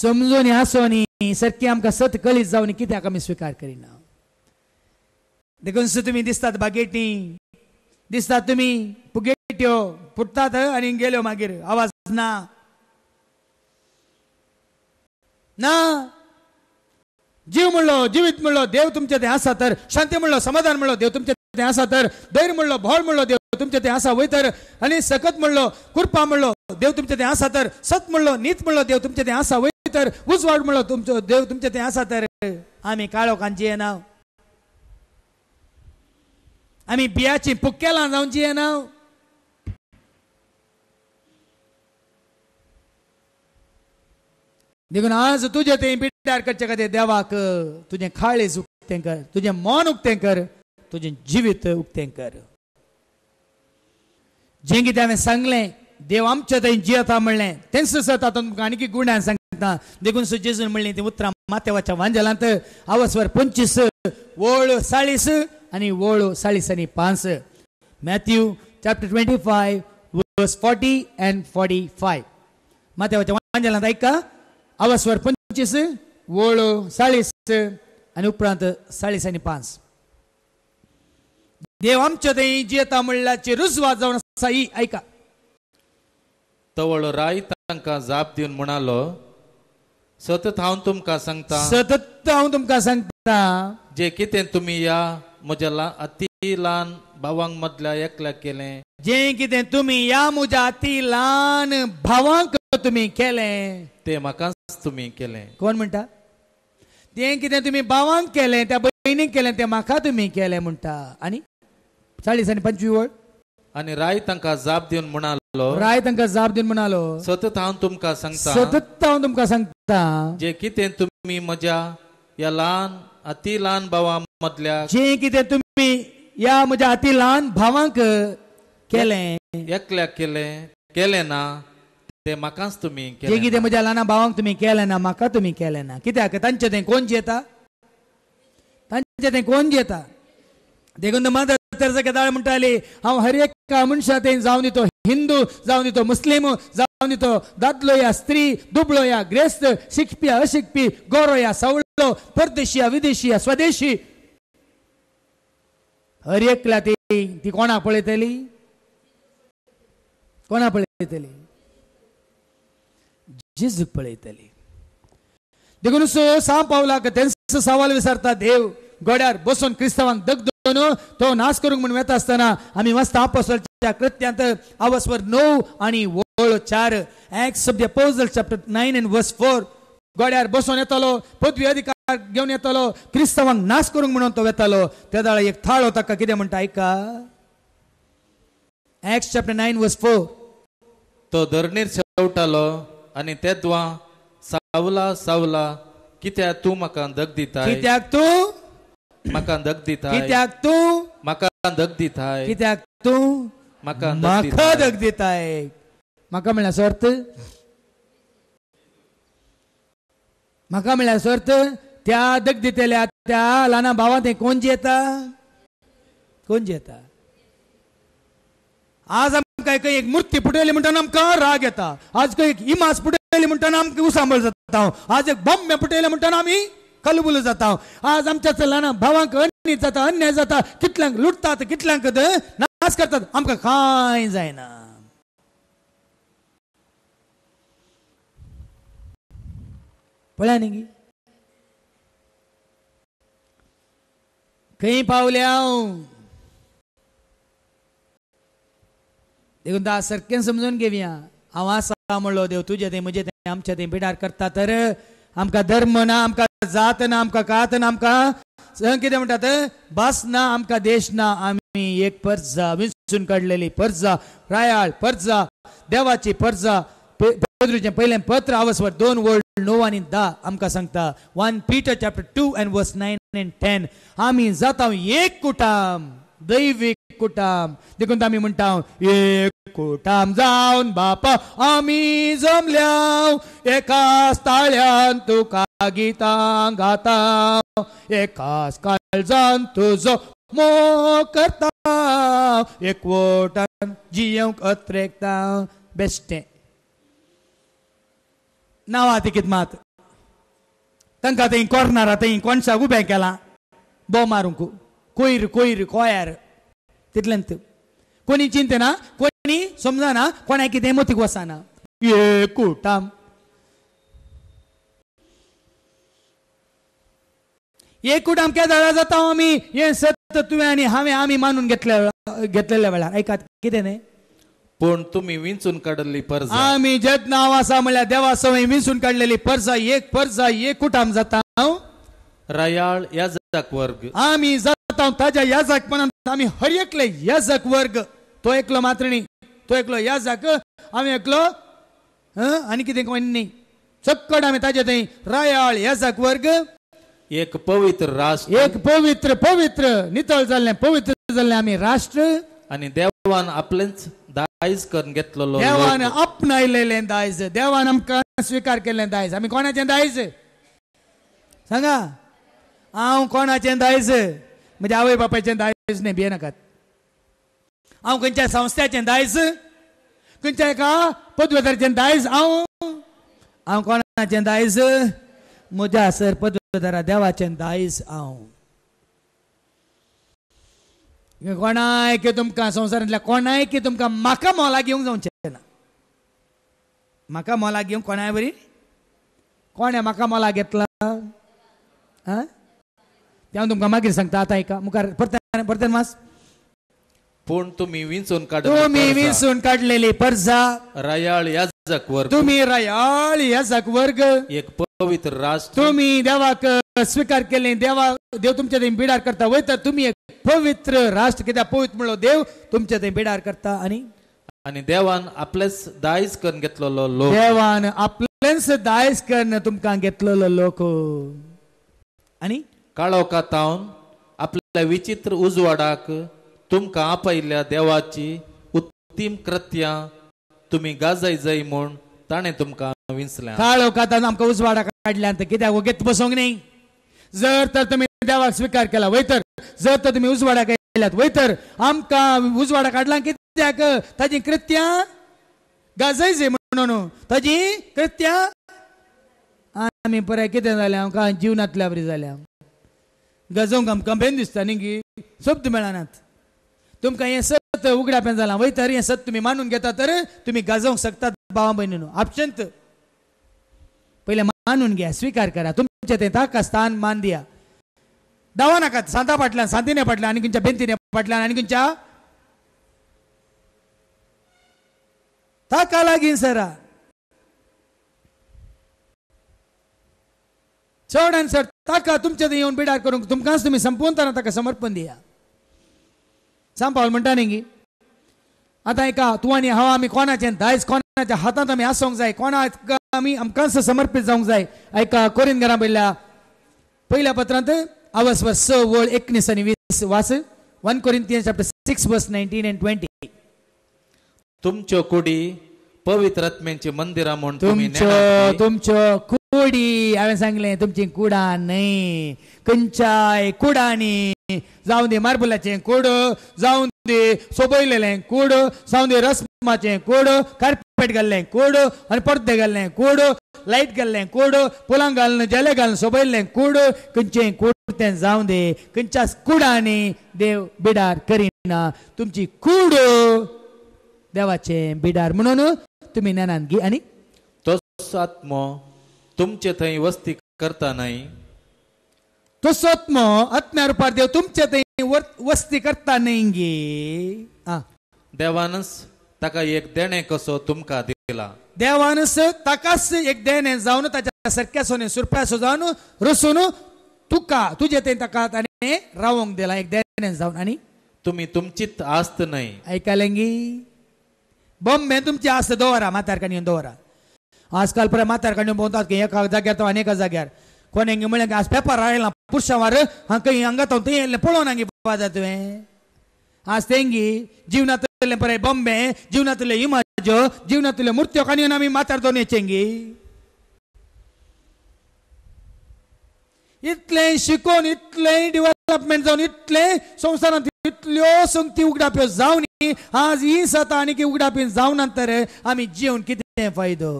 समजून आसोनी सारकी आमकां सत कली जावन कित्याक आमी स्विकार करिना देखून तुमी दिसतात बागेटी दिसतात तुमी पुगेट्यो पुट्टा थंय आणि गेल्यो मागीर आवाज ना ना जीव म्हणलो जिवीत म्हणलो देव तुमचे ते आसा तर शांती म्हणलो समाधान म्हणलो देव तुमचे ते आसा तर धैर्य म्हणलो भोळ म्हणलो देव तुमचे ते आसा तर आणि सकत म्हणलो कृपा म्हणलो देव तुमचे ते आसा तर सत म्हणलो नीत म्हणलो देव तुमचे ते आसा वयतर उजवाड म्हणलो तुमचो देव तुमचे ते आसा तर आमी काळो कांची येना आम्ही बियाची पुक्केलां जावची येना देखून आज तुझे ते पिड्ड्यार करचे खातीर देवाक तुझे खाळेस उक्तें कर तुझे मन उक्तें कर तुझे जिवीत उक्तें कर जे कितें हांवें सांगलें देव आमच्या थंय जियेता म्हणलें तेंच सर तातूंत आनीक गुण सांगता देखून सु जेजून म्हणलें तीं उतरां मातेवाच्या वांजलांत आवसवर पंचवीस वळ साळीस आणि वळ साळीस आनी पांच Matthew chapter twenty five forty and forty five मातेवाच्या वांजलांत ऐका આવા સ્વર પંચીસ ઓળો સાળીસ उपरांत ઉપરાંત आणि અને देव आमच्या दही जेता तांबडल्याचे रुज वाजवण असा ही ऐका तवळ राय तांकां जाप दिवन म्हणालो सतत हांव तुमकां सांगता सतत हांव तुमकां सांगता जे कितें तुमी या म्हज्या ला अति ल्हान भावांक मदल्या एकल्या केलें जे कितें तुमी या म्हज्या अति ल्हान भावांक तुमी केलें ते म्हाका तुम्ही केले कोण म्हणटा तें कितें तुमी भावांक केलें त्या भयणीक केलें तें म्हाका तुमी केलें म्हणटा आनी चाळीस आनी पंचवी वळ आनी राय तांकां जाप दिवन म्हणालो राय तांकां जाप दिवन म्हणालो सतत हांव तुमकां सांगता सतत हांव तुमकां सांगता जे कितें तुमी म्हज्या या ल्हान अति ल्हान भावा मदल्या जे कितें तुमी या म्हज्या अति ल्हान भावांक केलें एकल्याक केलें केलें ना ते म्हाकाच तुम्ही जे कितें म्हज्या ल्हाना भावांक तुमी केलें ना म्हाका तुमी केलें ना कित्याक तांचे तें कोण जेता तांचे तें कोण जेता देखून मदर तेरसा केदाळ म्हणटाली हांव हर एक मनशा तें जावन दितो हिंदू जावन दितो मुस्लीम जावन दितो दादलो या स्त्री दुबळो या ग्रेस्त शिकपी या अशिकपी गोरो या सवळो परदेशी या विदेशी या स्वदेशी हर एकला ती ती कोणा पळयतली कोणा पळयतली देखून ಜಿಜುಕ್ पावला का ತೆನ್ಸ सवाल विसरता देव गोड्यार बसून क्रिस्तावांक दगदोन तो नाश करूंक म्हणून येत आसतना आमी मस्त आपोसलच्या कृत्यांत आवासवर णव आणि वळ चार Acts of the chapter nine and verse four गोड्यार बसून येतालो पदवी अधिकार घेऊन येतलो क्रिस्तावांक नाश करूंक म्हणून तो वेतालो त्या दाळा एक थाळो ताका कितें म्हणटा आयका एक्स चॅप्टर नायन वस फोर तो धरणेर शेवटालो आणि दुवा सावला सावला कित्याक तू म्हाका दग दिताय कित्याक तू म्हाका दग दिताय कित्याक तू म्हाका दग दिताय कित्याक तू म्हाका म्हाका दग दिताय म्हाका म्हळ्यार सर्त म्हाका म्हळ्यार सर्त त्या दग दितेल्या त्या लाना भावा ते कोण जेता कोण जेता आज काय काही एक मूर्ती पुटयली म्हणटना आमकां राग येता आज काही एक इमास पुटयली म्हणटना आमकां उसांबळ जाता आज एक बॉम्बे पुटयले म्हणटना आमी कलबुल जाता आज आमच्या चलना भावांक अन्य जाता अन्याय जाता कितल्यांक लुटतात कितल्यांक नाश करतात आमकां कांय जायना पळया न्ही खंय पावल्या हांव देखून तर सारकें समजून घेवया हांव आसा म्हणलो देव तुजें ते म्हजे ते आमच्या ते पिडार करता तर आमकां धर्म ना आमकां जात ना आमकां कात ना आमकां कितें म्हणटात भास ना आमकां देश ना आमी एक पर्जा विंचून काडलेली पर्जा रायाळ पर्जा देवाची पर्जा पेद्रूचें पयलें पत्र आवसवर दोन वर्ड णव आनी धा आमकां सांगता one Peter chapter two and verse nine and ten आमी जाता एक कुटाम दैवीक कुटाम देखून आमी म्हणटा एक कोटाम जाऊन बापा आम्ही जमल्याव एकाच ताळ्यान तुका गीता गाता एकाच जाऊन तुझो मो करता एकवटान जियेवंक अत्रेकता बेश्टें नांवां तिकीत मात तांकां थंय कॉर्नरा थंय कोणसाक उबें केलां बो मारूंक कोयर कोयर कोयार तितल्यान कोणी चिंतना कोणी समजाना कोणाक कितें मतीक वसाना एकूटाम के केदारा जाता आम्ही हे सत्य तुवें आणि हांवें आम्ही मानून घेतल्या घेतलेल्या वेळार ऐका कितें न्ही पण तुम्ही विंचून काढली पर्स आम्ही जत नाव असा म्हणल्या देवा सवय विंचून काढलेली पर्सा एक पर्जा एकूटाम जाता हांव रयाळ याजक वर्ग आम्ही जाता ताज्या पण आम्ही हर याजक वर्ग तो एकलो मात्रणी तो एकलो ह्या आम्ही एकलो आणि कितें कोणी न्ही चक्कड आमी ताजे थंय रायाळ ह्या वर्ग एक पवित्र राष्ट्र एक पवित्र पवित्र नितळ जाल्लें पवित्र जाल्लें आमी राष्ट्र आनी देवान आपलेच दायज करून घेतलेलो देवान आपणायलेलें दायज देवान आमकां स्वीकार केले दायज आमी कोणाचें दायज सांगा हांव कोणाचें दायज म्हजे आवय बापायचें दायज न्ही भियेनाकात हांव खंयच्या संस्थेचें दायज खंयच्या एका पदवेदाराचें दायज हांव हांव कोणाचें दायज म्हज्या सर पदवेदारा देवाचें दायज हांव कोणाय की तुमकां संवसारांतल्या की तुमकां म्हाका मोला घेवंक जावचें ना म्हाका मोला घेवंक कोणाय बरी कोणें म्हाका मोला घेतला आं तें हांव तुमकां मागीर सांगता आतां आयका मुखार परतन परतन मास पण तुम्ही विंचून काढ तुम्ही विंचून काढलेली पर्जा रयाळ या वर्ग तुम्ही रयाळ या वर्ग एक पवित्र राष्ट्र तुम्ही देवाक स्वीकार केले देवा देव तुमच्या थंय बिडार करता वय तर तुम्ही एक पवित्र राष्ट्र कित्या पवित्र म्हणलो देव तुमच्या ते बिडार करता आणि आणि देवान आपलेच दायज करून घेतलेलो लोक देवान आपलेच दायज करून तुमका घेतलेलो लोक आणि काळो कातावन आपल्या विचित्र उजवाडाक तुमकां आपयल्ल्या देवाची उत्तीम कृत्या तुमी गाजय जाय म्हूण ताणें तुमकां विंचल्या काळो कातान आमकां उजवाडा काडल्या कित्याक वगेत हो बसोंक न्ही जर तर तुमी देवाक स्विकार केला वयतर जर तर तुमी उजवाडा वय वयतर आमकां उजवाडा काडला कित्याक ताजी कृत्या गाजय जाय म्हणून ताजी कृत्या आमी पळय कितें जालें आमकां जिवनांतल्या बरी जाल्या गजोंक आमकां बेन दिसता न्ही की सोप्त मेळनात तुमकां हें सत उगडापेन जालां वयतर हें सत तुमी मानून घेता तर तुमी गाजोवंक शकतात भावा भयणीनो आपशंत पहिले मानून घ्या स्वीकार करा तुमचे ते ताका स्थान मान दिया दावा नाकात सांता फाटल्यान सांतिने फाटल्यान आनी खंयच्या बेंतीने फाटल्यान आनी खंयच्या ताका लागीं सरा चड आनी सर ताका तुमचे येवन बिडार करूंक तुमकांच तुमी संपोवन ताका समर्पण दिया सांपावल म्हणटा न्ही गी आतां एका तूं आनी हांव आमी कोणाचे दायज कोणाच्या हातांत आमी आसूंक जाय कोणा आमी आमकां समर्पित जावंक जाय आयका कोरीन घरा पयल्या पहिल्या पत्रांत आवस वर्स स वळ एकनीस आनी वीस वास वन तीन chapter six verse nineteen and twenty तुमच्यो कुडी पवित्र आत्म्यांची मंदिरां म्हूण तुमच्यो तुमच्यो कुडी हांवें सांगलें तुमची कुडा न्हय खंयच्याय कुडांनी जाऊन दे मार्बलाचे कोड जाऊन दे सोबयलेले कोड जाऊन दे रस्माचे कोड कार्पेट घालले कोड आणि पडदे घालले कोड लाईट घाल्ले कोड पुला घालून जेले घालून सोबयले कोड खंयचें कोड ते जाऊ दे खंयच्या कुडांनी देव बिडार करिना तुमची कूड देवाचे बिडार म्हणून तुम्ही ज्ञानान घे आणि तो आत्म तुमचे थंय वस्ती करता नाही तो स्वत्म आत्म्यार रूपात देव तुमच्या थंय वस्ती करता न्हयंगे देवानच ताका एक देणे कसो तुमका दिला देवानस ताकाच एक देणे जावन त्याच्या सारख्या सोने सुरप्यासो जावन रसून तुका तुझे ते ताका ताणे रावोंक दिला एक देणे जावन आनी तुम्ही तुमचीच आस्त नाही न्हय गी बॉम्बे तुमची आस्त दवरा माथ्यार काणी दवरा आजकाल पुराय माथ्यार काणी बोलतात की एका जाग्यार तो आनी एका जाग्यार कोणेंगे म्हणलें आज पेपर राहिला ಪುರುಷವಾರು ಕೈ ಹಂಗ जीवन ಪೊಳೋನಂಗೆ ಬಾದತ್ವೆ जीवन ಜೀವನ ತುಲೆ ಪರೆ ಬೊಂಬೆ ಜೀವನ ತುಲೆ इतले शिकोन इतले डेव्हलपमेंट जाऊन इतले संवसारांत इतलो संगती उगडाप्यो जावन आज ही सता आनी उगडापी जावन नंतर आमी जेवन फायदो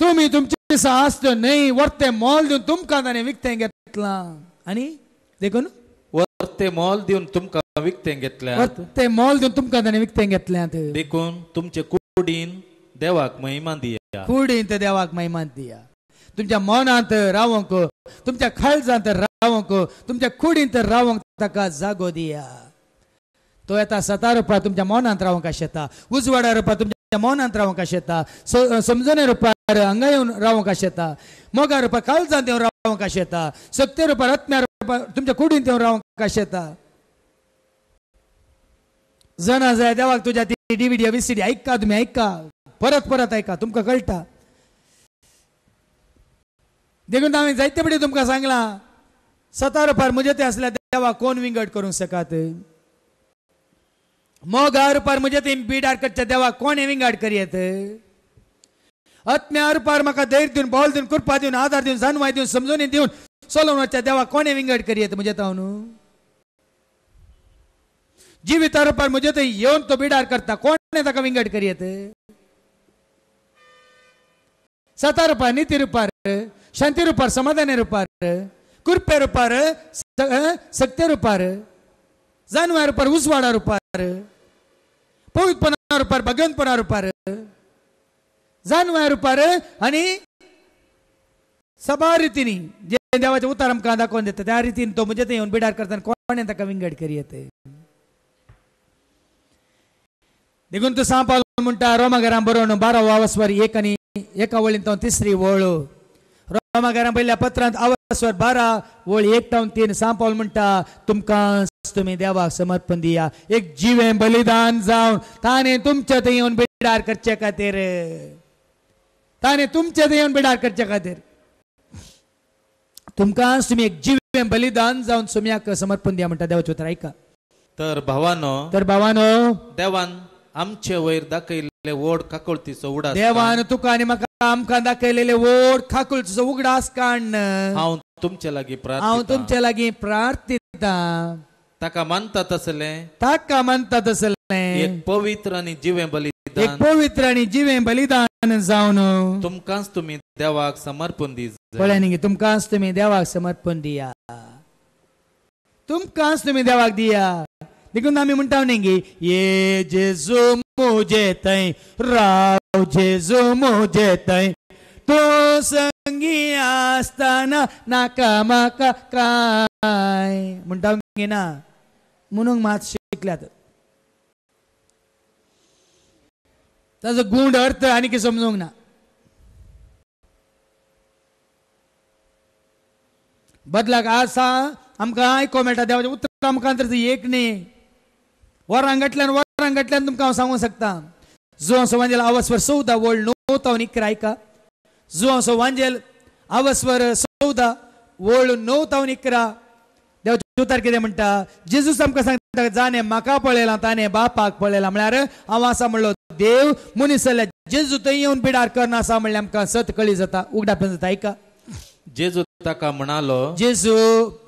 तुम्ही శాస్తి నెయ్యి వర్తే మోల్ దిన్ తుమ్ కాదని విక్తెంగెట్లా అని వర్తే మోల్ వర్తే మోల్ అంత తుమ్చే కూడిన్ जागो दिया तो येता सता रुपया तुमच्या मनांत रावंक आशेता उजवाडा रुपया तुमच्या मनांत रावंक आशेता समजणे रुपया राहू రావం కాశेता मोगार रुपया काळजान देऊन राहू काशेता येता सक्ते रुपया रत्म्या रुपया तुमच्या कुडीन देऊन राहू काशेता येता जाणा जाय देवाक तुझ्या ती डीव्हीडी विसीडी ऐका तुम्ही ऐका परत परत ऐका तुमका कळटा देखून हांवें जायते पडी तुमकां सांगलां सता रुपया म्हजे ते असल्या देवाक कोण विंगड करूंक सकात मोगा रुपयार म्हजे ते बिडार करच्या देवाक कोण विंगड करयेत आत्म्या अरपार म्हाका धैर्य दिवन बॉल दिवन कृपा दिवन आधार दिवन जनवाय दिवन समजून दिवन वाचा देवा कोणे विंगड येत म्हजे तो न्हू जिवीत रुपार म्हजे थंय येवन तो बिडार करता कोणे ताका विंगड करयेत सता रुपार निती रुपार शांती रुपार समाधान रुपार कृपे रुपार सक्ते रुपार जानवार रुपार उसवाडा रुपार पवितपणा रुपार भगवंतपणा रुपार जानवर रुपार आणि सभा रीतीने जे देवाचे उतारम का दाखवून देतात त्या रीतीने तो म्हणजे ते येऊन बिडार करताना कोण येता का विंगडकरी येते देखून तू सांपाल म्हणटा रोमागरां बरोवन बारा वावस्वर एक आणि एका वळीन तो तिसरी ओळ रोमाघरां पहिल्या पत्रांत आवस्वर बारा वळ एक टावन तीन सांपाल म्हणता तुमकां तुम्ही देवा समर्पण दिया एक जीवे बलिदान जावन ताणें तुमच्या थंय येवन बिडार करचे खातीर ताणे तुमचे देऊन बिडार करचे खातीर तुमकां तुम्ही एक जीव बलिदान जावन सोम्याक समर्पण दिया म्हणटा देवाचे उतर आयका तर भावानो तर भावानो देवान आमचे वयर दाखयले ओढ काकोळतीचो उडास देवान तुका आनी म्हाका आमकां दाखयलेले ओढ काकोळतीचो उगडास काण हांव तुमच्या लागी प्रार्थना हांव तुमच्या लागी प्रार्थिता ताका मानता तसले ताका मानता तसले एक पवित्र आणि जीवे बलिदान एक पवित्र आणि जिवे बलिदान जावन तुमकांच तुमी देवाक समर्पण दी पळ्यानी तुमकांच तुम्ही देवाक समर्पण दिया तुमकांच तुम्ही देवाक दिया देखून आम्ही म्हणटा नेंगी ये जो मोजे तय राव जेजू मोजे तय तो संगी आसतना नाका माका काय म्हणटा ना म्हणून मात शिकल्यात त्याचा गुण अर्थ आणखी समजूंक ना बदलाक आसा आमकां आयको मेळटा देवाचें उतर आमकां तर एक न्ही वरांगटल्यान रंगटल्यान तुमकां हांव सांगूंक शकता जो वांजेल आवस्वर सौदा वळ णव तावन इकरा आयका जो सवांजेल आवास्वर सौदा वळ णव तावन इकरा देवाच्या उतार कितें म्हणटा जेजूस आमकां सांगता जाणे म्हाका पळयलां ताणें बापाक पळयलां म्हळ्यार हांव आसा म्हणलो देव मुनिसल्या ಜೇಜು ತೈಯನ್ ಬಿಡಾರ್ ಕರ್ನ ಸಾಮಳ್ಳಿ ಅಮ್ಕ ಸತ್ सतकळी जाता पण जाता ऐका जेजू ताका म्हणालो जेजू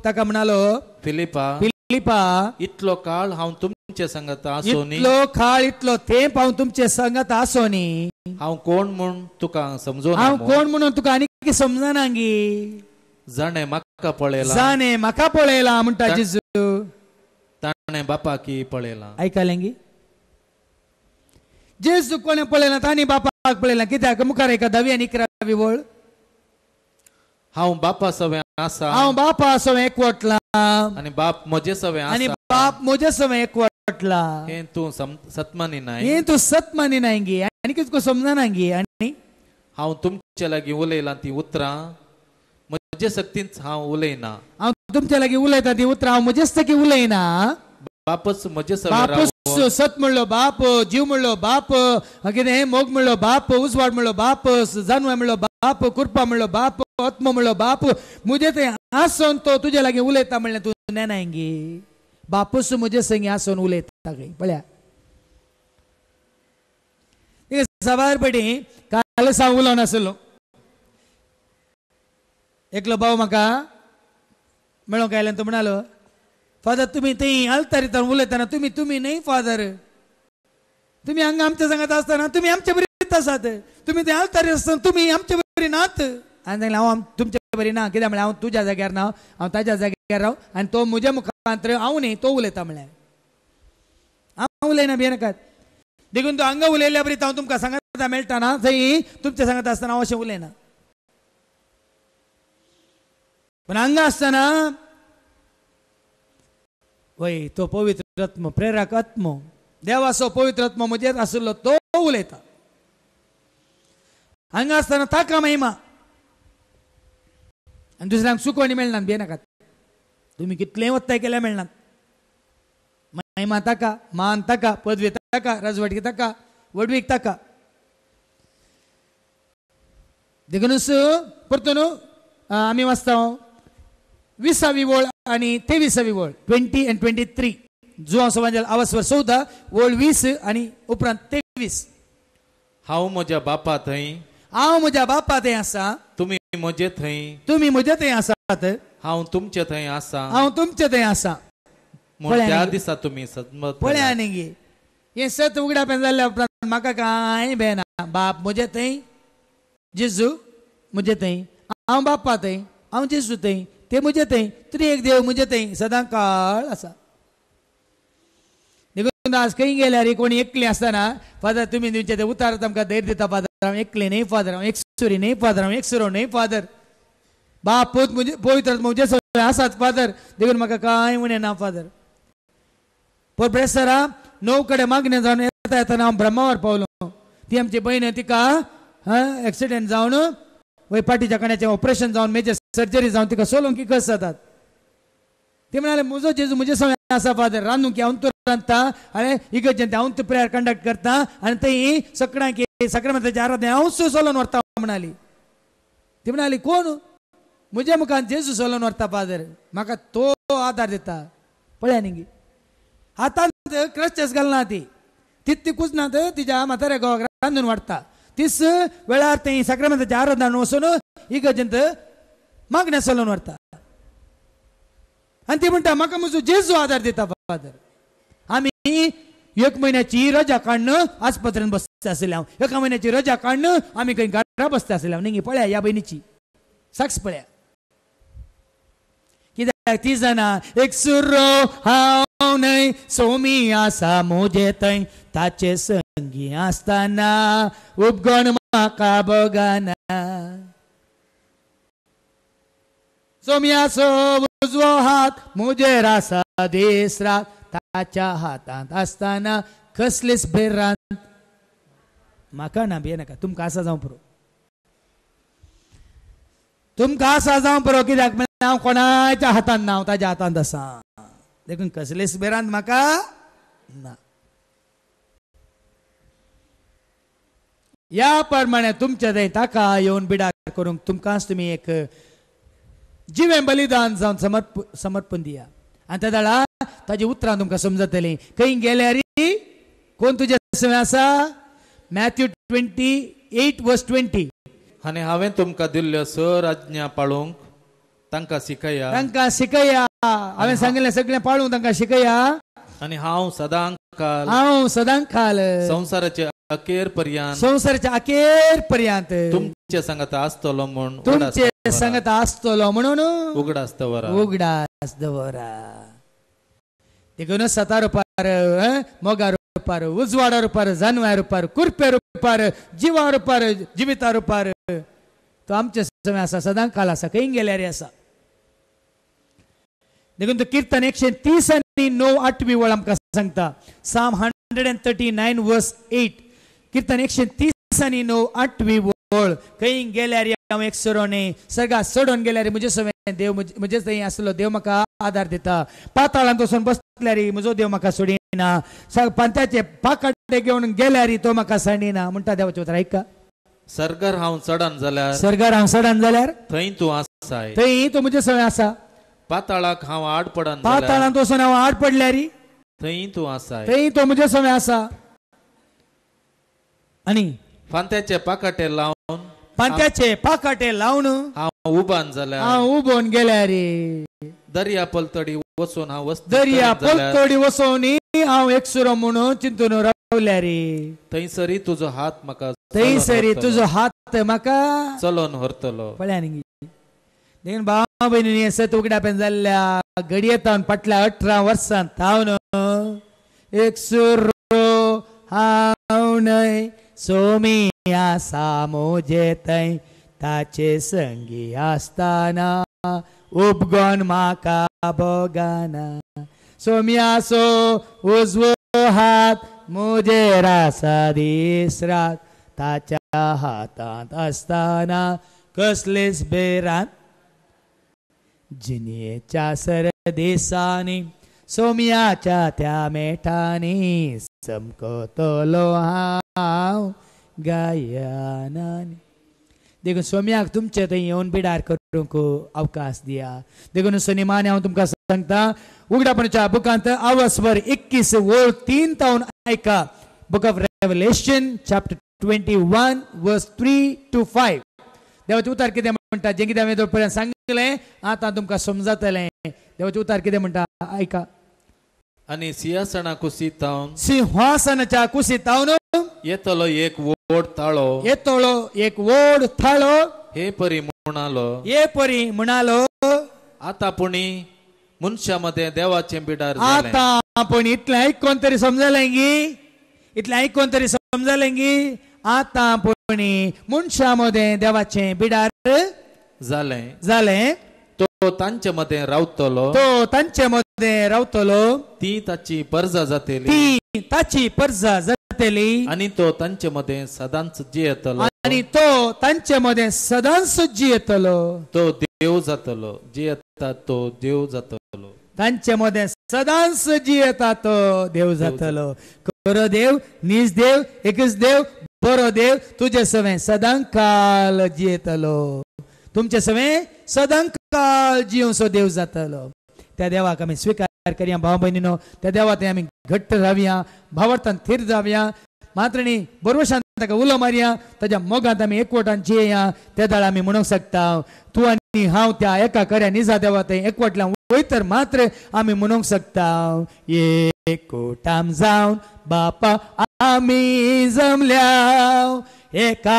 ताका म्हणालो फिलिपा फिलिपा इतलो काळ हांव तुमचे संगत आसोनी इतलो काळ इतलो तेंप हांव तुमचे संगत आसोनी हांव कोण म्हूण तुका समजो हांव कोण म्हणून तुका आनी समजनांगी जाणें म्हाका पळयला जाणें म्हाका पळयला म्हणटा जेजू ताणें बापाकी पळयला गी ಜೇಸು ಕೊನೆ ಪೊಳೆನ बापाक पळयलां कित्याक मुखार एका दावी आनी इकरा विवळ हांव बापा सवें आसा हांव बापा सवें एकवटला आनी बाप म्हजे सवें आनी बाप म्हजे सवें एकवटला हे तूं सत्मानी नाय हे तू सत्मानी नायंगी आनी कितको समजना गे आनी हांव तुमचे लागीं उलयलां ती उतरां म्हजे सक्तीन हांव उलयना हांव तुमच्या लागीं उलयतां ती उतरां हांव म्हजे सकी उलयना बापस म्हजे सवें सत म्हणलो बाप जीव बाप हागेने हे मोग म्हणलो बाप उजवाड म्हणलो बाप जानवाय म्हणलो बाप कृपामळलो म्हणलो बाप आत्म म्हणलो बाप मुझे ते आसोन तो तुझे लागे उलयता म्हणले तू नेनायंगी बापूस मुझे संगे आसोन उलयता गे पळ्या सवार पेटी काल सांग उलो नसलो एकलो भाऊ म्हाका मेळोंक आयलें तो म्हणालो फादर तुम्ही ते अल्तारीतान उलयताना तुम्ही तुम्ही नाही फादर तुम्ही हंगा आमच्या सांगत असताना तुम्ही आमच्या बरी आसात तुम्ही ते अल्तारी असताना तुम्ही आमच्या बरी नात आणि सांगले हांव तुमच्या बरी ना किती म्हणजे हांव तुज्या जाग्यार ना हांव ताज्या जाग्यार राव आणि तो म्हज्या मुखांतर हांव न्ही तो उलयता म्हणल्यार हांव उलयना भियेनाकात देखून तो अंग उलयल्या बरी हांव तुमकां सांगता मेळटा ना थंय तुमच्या सांगत असताना हांव अशें उलयना पण हांगा असताना होय तो पवित्रत्म प्रेरक आत्म देवाचा पवित्रत्माजेत आसलो तो उलय आसतना ताका महिमा आनी दुसऱ्यांक सुख आणि मेळणार तुम्ही कितले वत्ता केल्या मेळनात महिमा ताका मान ताका पदवी ताका रजवटी ताका वडवीक ताकानुस परत नू आम्ही वाचत विसावी ओळ आणि तेविसावी ओळ ट्वेंटी अँड ट्वेंटी थ्री जुवा समाजाला आवासवर चौदा ओळ वीस आणि उपरांत तेवीस हांव म्हज्या बापा थंय हांव म्हज्या बापा थंय आसा तुम्ही मजे थंय तुम्ही म्हज्या थंय असात हांव तुमच्या थंय आसा हांव तुमच्या थंय आसा म्हूण त्या दिसा तुमी सदमत पळया न्ही हे सत उघड्या पेन जाल्ल्या उपरांत म्हाका कांय भेना बाप मजे थंय जिजू मजे थंय हांव बापा थंय हांव जिजू थंय ते म्हजे थंय तरी एक देव म्हणजे थंय सदां काळ आसा आज खंय रे कोणी एकले असताना फादर तुम्ही तुमच्या ते उतार तुमकां धैर्य दिता फादर हांव एकले न्हय फादर हांव एकसुरी न्हय फादर हांव सुरो न्हय फादर बाप पोत म्हजे पवित्र म्हजे सगळे आसात फादर देखून म्हाका कांय उणें ना फादर पण प्रेसरा णव कडेन मागणें जावन येता येतना हांव ब्रह्मावर पावलो ती आमची भयण तिका एक्सिडेंट जावन वैपाटी कण्याचे ऑपरेशन जाऊन मेजर सर्जरी जाऊन तिका की कस जातात ते म्हणाले मुजो जेजू मुझे समज असा फादर रान्नू की हांव रांधता रांदता आनी इगर्जेंत प्रेयर कंडक्ट करता आनी थंय सगळ्यांक सक्रमांताची आराधना हांव सू सोलून व्हरता म्हणाली ती म्हणाली कोण मुजे मुखान जेजू सोलून व्हरता फादर म्हाका तो आदार दिता पळया न्ही आतां क्रस्टस घालना ती तिकूच ना तिच्या म्हाताऱ्या घोवाक रांदून वाडटा तिस वेळार ते सक्रमंताचे आराधना वसून इगर्जंत मागण्या सल्लून वरता आणि ते म्हणतात म्हाका म्हजो जेजू आधार देता फादर आम्ही एक महिन्याची रजा काढणं आजपत्रात बसले असेल एका महिन्याची रजा काढणं आम्ही खरा बसले असेल हांव नाही पळ्या या बहिणीची साक्ष पळ्या ती जना एक सुरो हा न्हय सोमी आसा मोजे थंय ताचे संगी असताना उपगणका बोमी आसो उजवो हात मोजेर हातांत दे कसलीच हातात असताना ना भिये नाका तुमकां कासा जाऊ पुरो तुमका साजावं बरोकी धाक म्हणल्यार हांव कोणाच्या हातान ना हांव ताच्या हातांत आसा देखून कसले सुबेरांत म्हाका ना या प्रमाणे तुमच्या थंय ताका येवन बिडार करूंक तुमकांच तुमी एक जिवें बलिदान जावन समर्प समर्पण दिया आनी त्या दळा ताजी उतरां तुमकां समजतलीं खंय रे कोण तुजे आसा Matthew twenty eight verse twenty आनी हांवें तुमकां दिल्ल्यो सर आज्ञा पाळूंक तांकां शिकया तांकां शिकया हांवें सांगिल्लें सगळें पाळूंक तांकां शिकया आनी हांव सदां काल हांव सदांक काल संवसाराचे अखेर पर्यंत संवसाराच्या अखेर पर्यंत तुमचे संगत आसतलो म्हणून तुमचे संगत आसतलो म्हणून उगडास दवरा उगडास दवरा देखून सतार रुपार मोगा रुपार उजवाडा रुपार जानव्या रुपार कुरपे रुपार जीवा रुपार जिविता रुपार तो आमचे ಆಮೆ असा ಕೈಂಗ್ गेल्यारे असा देखून तो कीर्तन एकशे तीस आणि णव आठवी वळ आमकां सांगता Psalm hundred and thirty nine verse eight कीर्तन एकशे तीस आणि णव आठवी वळ कैन गेल्यार हांव एक सरोने सर्गात सोडून गेल्यार म्हजे सवय देव म्हजे थंय आसलो देव म्हाका आदार दिता पाताळांत वचून बसल्यार म्हजो देव म्हाका सोडिना पंथाचे पाकाडे घेवन गेल्यार तो म्हाका सांडिना म्हणटा देवाचे उतर ऐका सरगर हांव चडान जाल्यार सरगर हांव सडन जाल्यार थंय तू आसाय थंय तो म्हजे सवय आसा पाताळाक हांव आड पडन जाल्यार पाताळांत वचून हांव आड पडल्यार थंय तूं आसाय थंय तो म्हजे सवय आसा आनी फांत्याचे पाकाटे लावन पांत्याचे पाकाटे लावन हांव उबान जाल्यार हांव उबोन गेल्या रे दर्या पलतडी वचून हांव दर्या पलतडी वसोनी एक सुरो म्हणून चिंतून रे थंयसरी तुझो हात म्हाका थंयसरी तुझो हात म्हाका चलोन व्हरतलो पळ्यान देखून भाव भयणी सत पेन जाल्ल्या घडयेतावन फाटल्या अठरा वर्सां थावन एक सुर हांव न्हय सोमी आसा मोजे थंय ताचे संगी आसताना उपगोन म्हाका भोगाना सोमी आसो उजवो हात मुझे रासा रात ताच्या हातात असताना कसलेच बेरान सर सरदेसानी सोमियाच्या त्या मेठानी तोलो लोहाव गायनानी देखून सोम्याक तुमचे थंय येवन पिडार करूंक अवकाश दिया देखून सनिमाने हांव तुमकां सांगता उघडापणाच्या बुकांत आवासवर एकवीस ओळ तीन तावून ऐका book of Revelation chapter twenty one verse three to five देवाचे उतार कितें म्हणटा जें किती हांवें पर्यंत आता आतां तुमकां समजतलें देवाचे उतार कितें म्हणटा आयका आणि सिंहासना कुसितावन सिंहासनाच्या कुसितावन येतलो एक वोड ताळो येतलो एक वोड थाळो हे परी म्हणालो हे परी म्हणालो आता पुणी मनशामध्ये देवाचे बिडार आता आपण इथलं ऐकून तरी गी इथलं ऐकून तरी गी आता आपण मनशामध्ये देवाचे बिडार झाले झाले तो तांचे मध्ये रावतलो तो तांचे मध्ये रावतलो ती ताची पर्जा जातेली ती ताची पर्जा जातेली आणि तो तांचे मध्ये सदांच जियतलो आणि तो तांचे मध्ये जी जियेतलो तो देव जातलो जियेता तो देव जातलो तांचे मध्ये जी जियेता तो देव जातलो करो देव निज देव एकच देव बरो देव तुझे सवे सदांकाल जियेतलो तुमचे सवे सदांकाल सो देव जातलो त्या देवाक आम्ही स्वीकार करया भाव बहिणीनो त्या देवात आम्ही घट्ट राहया भावार्थान थीर जाऊया मात्र बरोबर बरोबर ताका उलो मारया ताज्या मोगांत आमी एकवटान जियेया त्या दाळ आमी म्हणूंक शकता तूं आनी हांव त्या एका खऱ्या निजा देवा थंय वय तर मात्र आमी म्हणूंक शकता एकवटान जावन बापा आमी जमल्या एका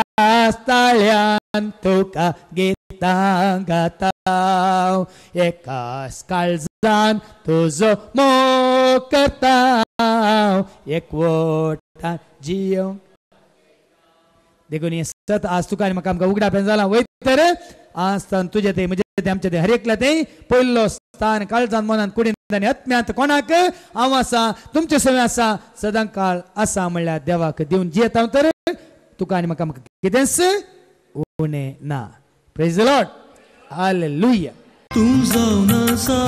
ताळ्यान तुका घेता गाता एकाच काळजान तुजो मो करता एकवटान जियोंक देखून सत आज तुका म्हाका आमकां उगडा जाला तर आज तान तुजे ते म्हणजे ते आमचे ते हरेकला ते पहिलो स्थान काळजान मनान कुडीन आनी आत्म्यांत कोणाक हांव आसा तुमचे सवय आसा सदां काळ आसा म्हणल्यार देवाक देऊन जियेत हांव तर तुका आनी म्हाका म्हाका उणे ना प्रेज लॉट आल लुया तू जाऊन आसा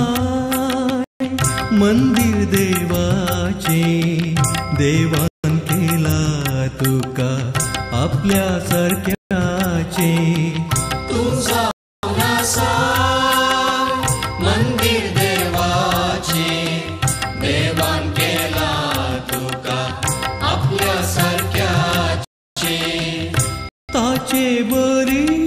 मंदिर देवाचे देवान केला तुका आपल्या सरख्याचे तुझा मंदिर देवाचे देवान केला तुका आपल्या सरख्याचे ताचे बरी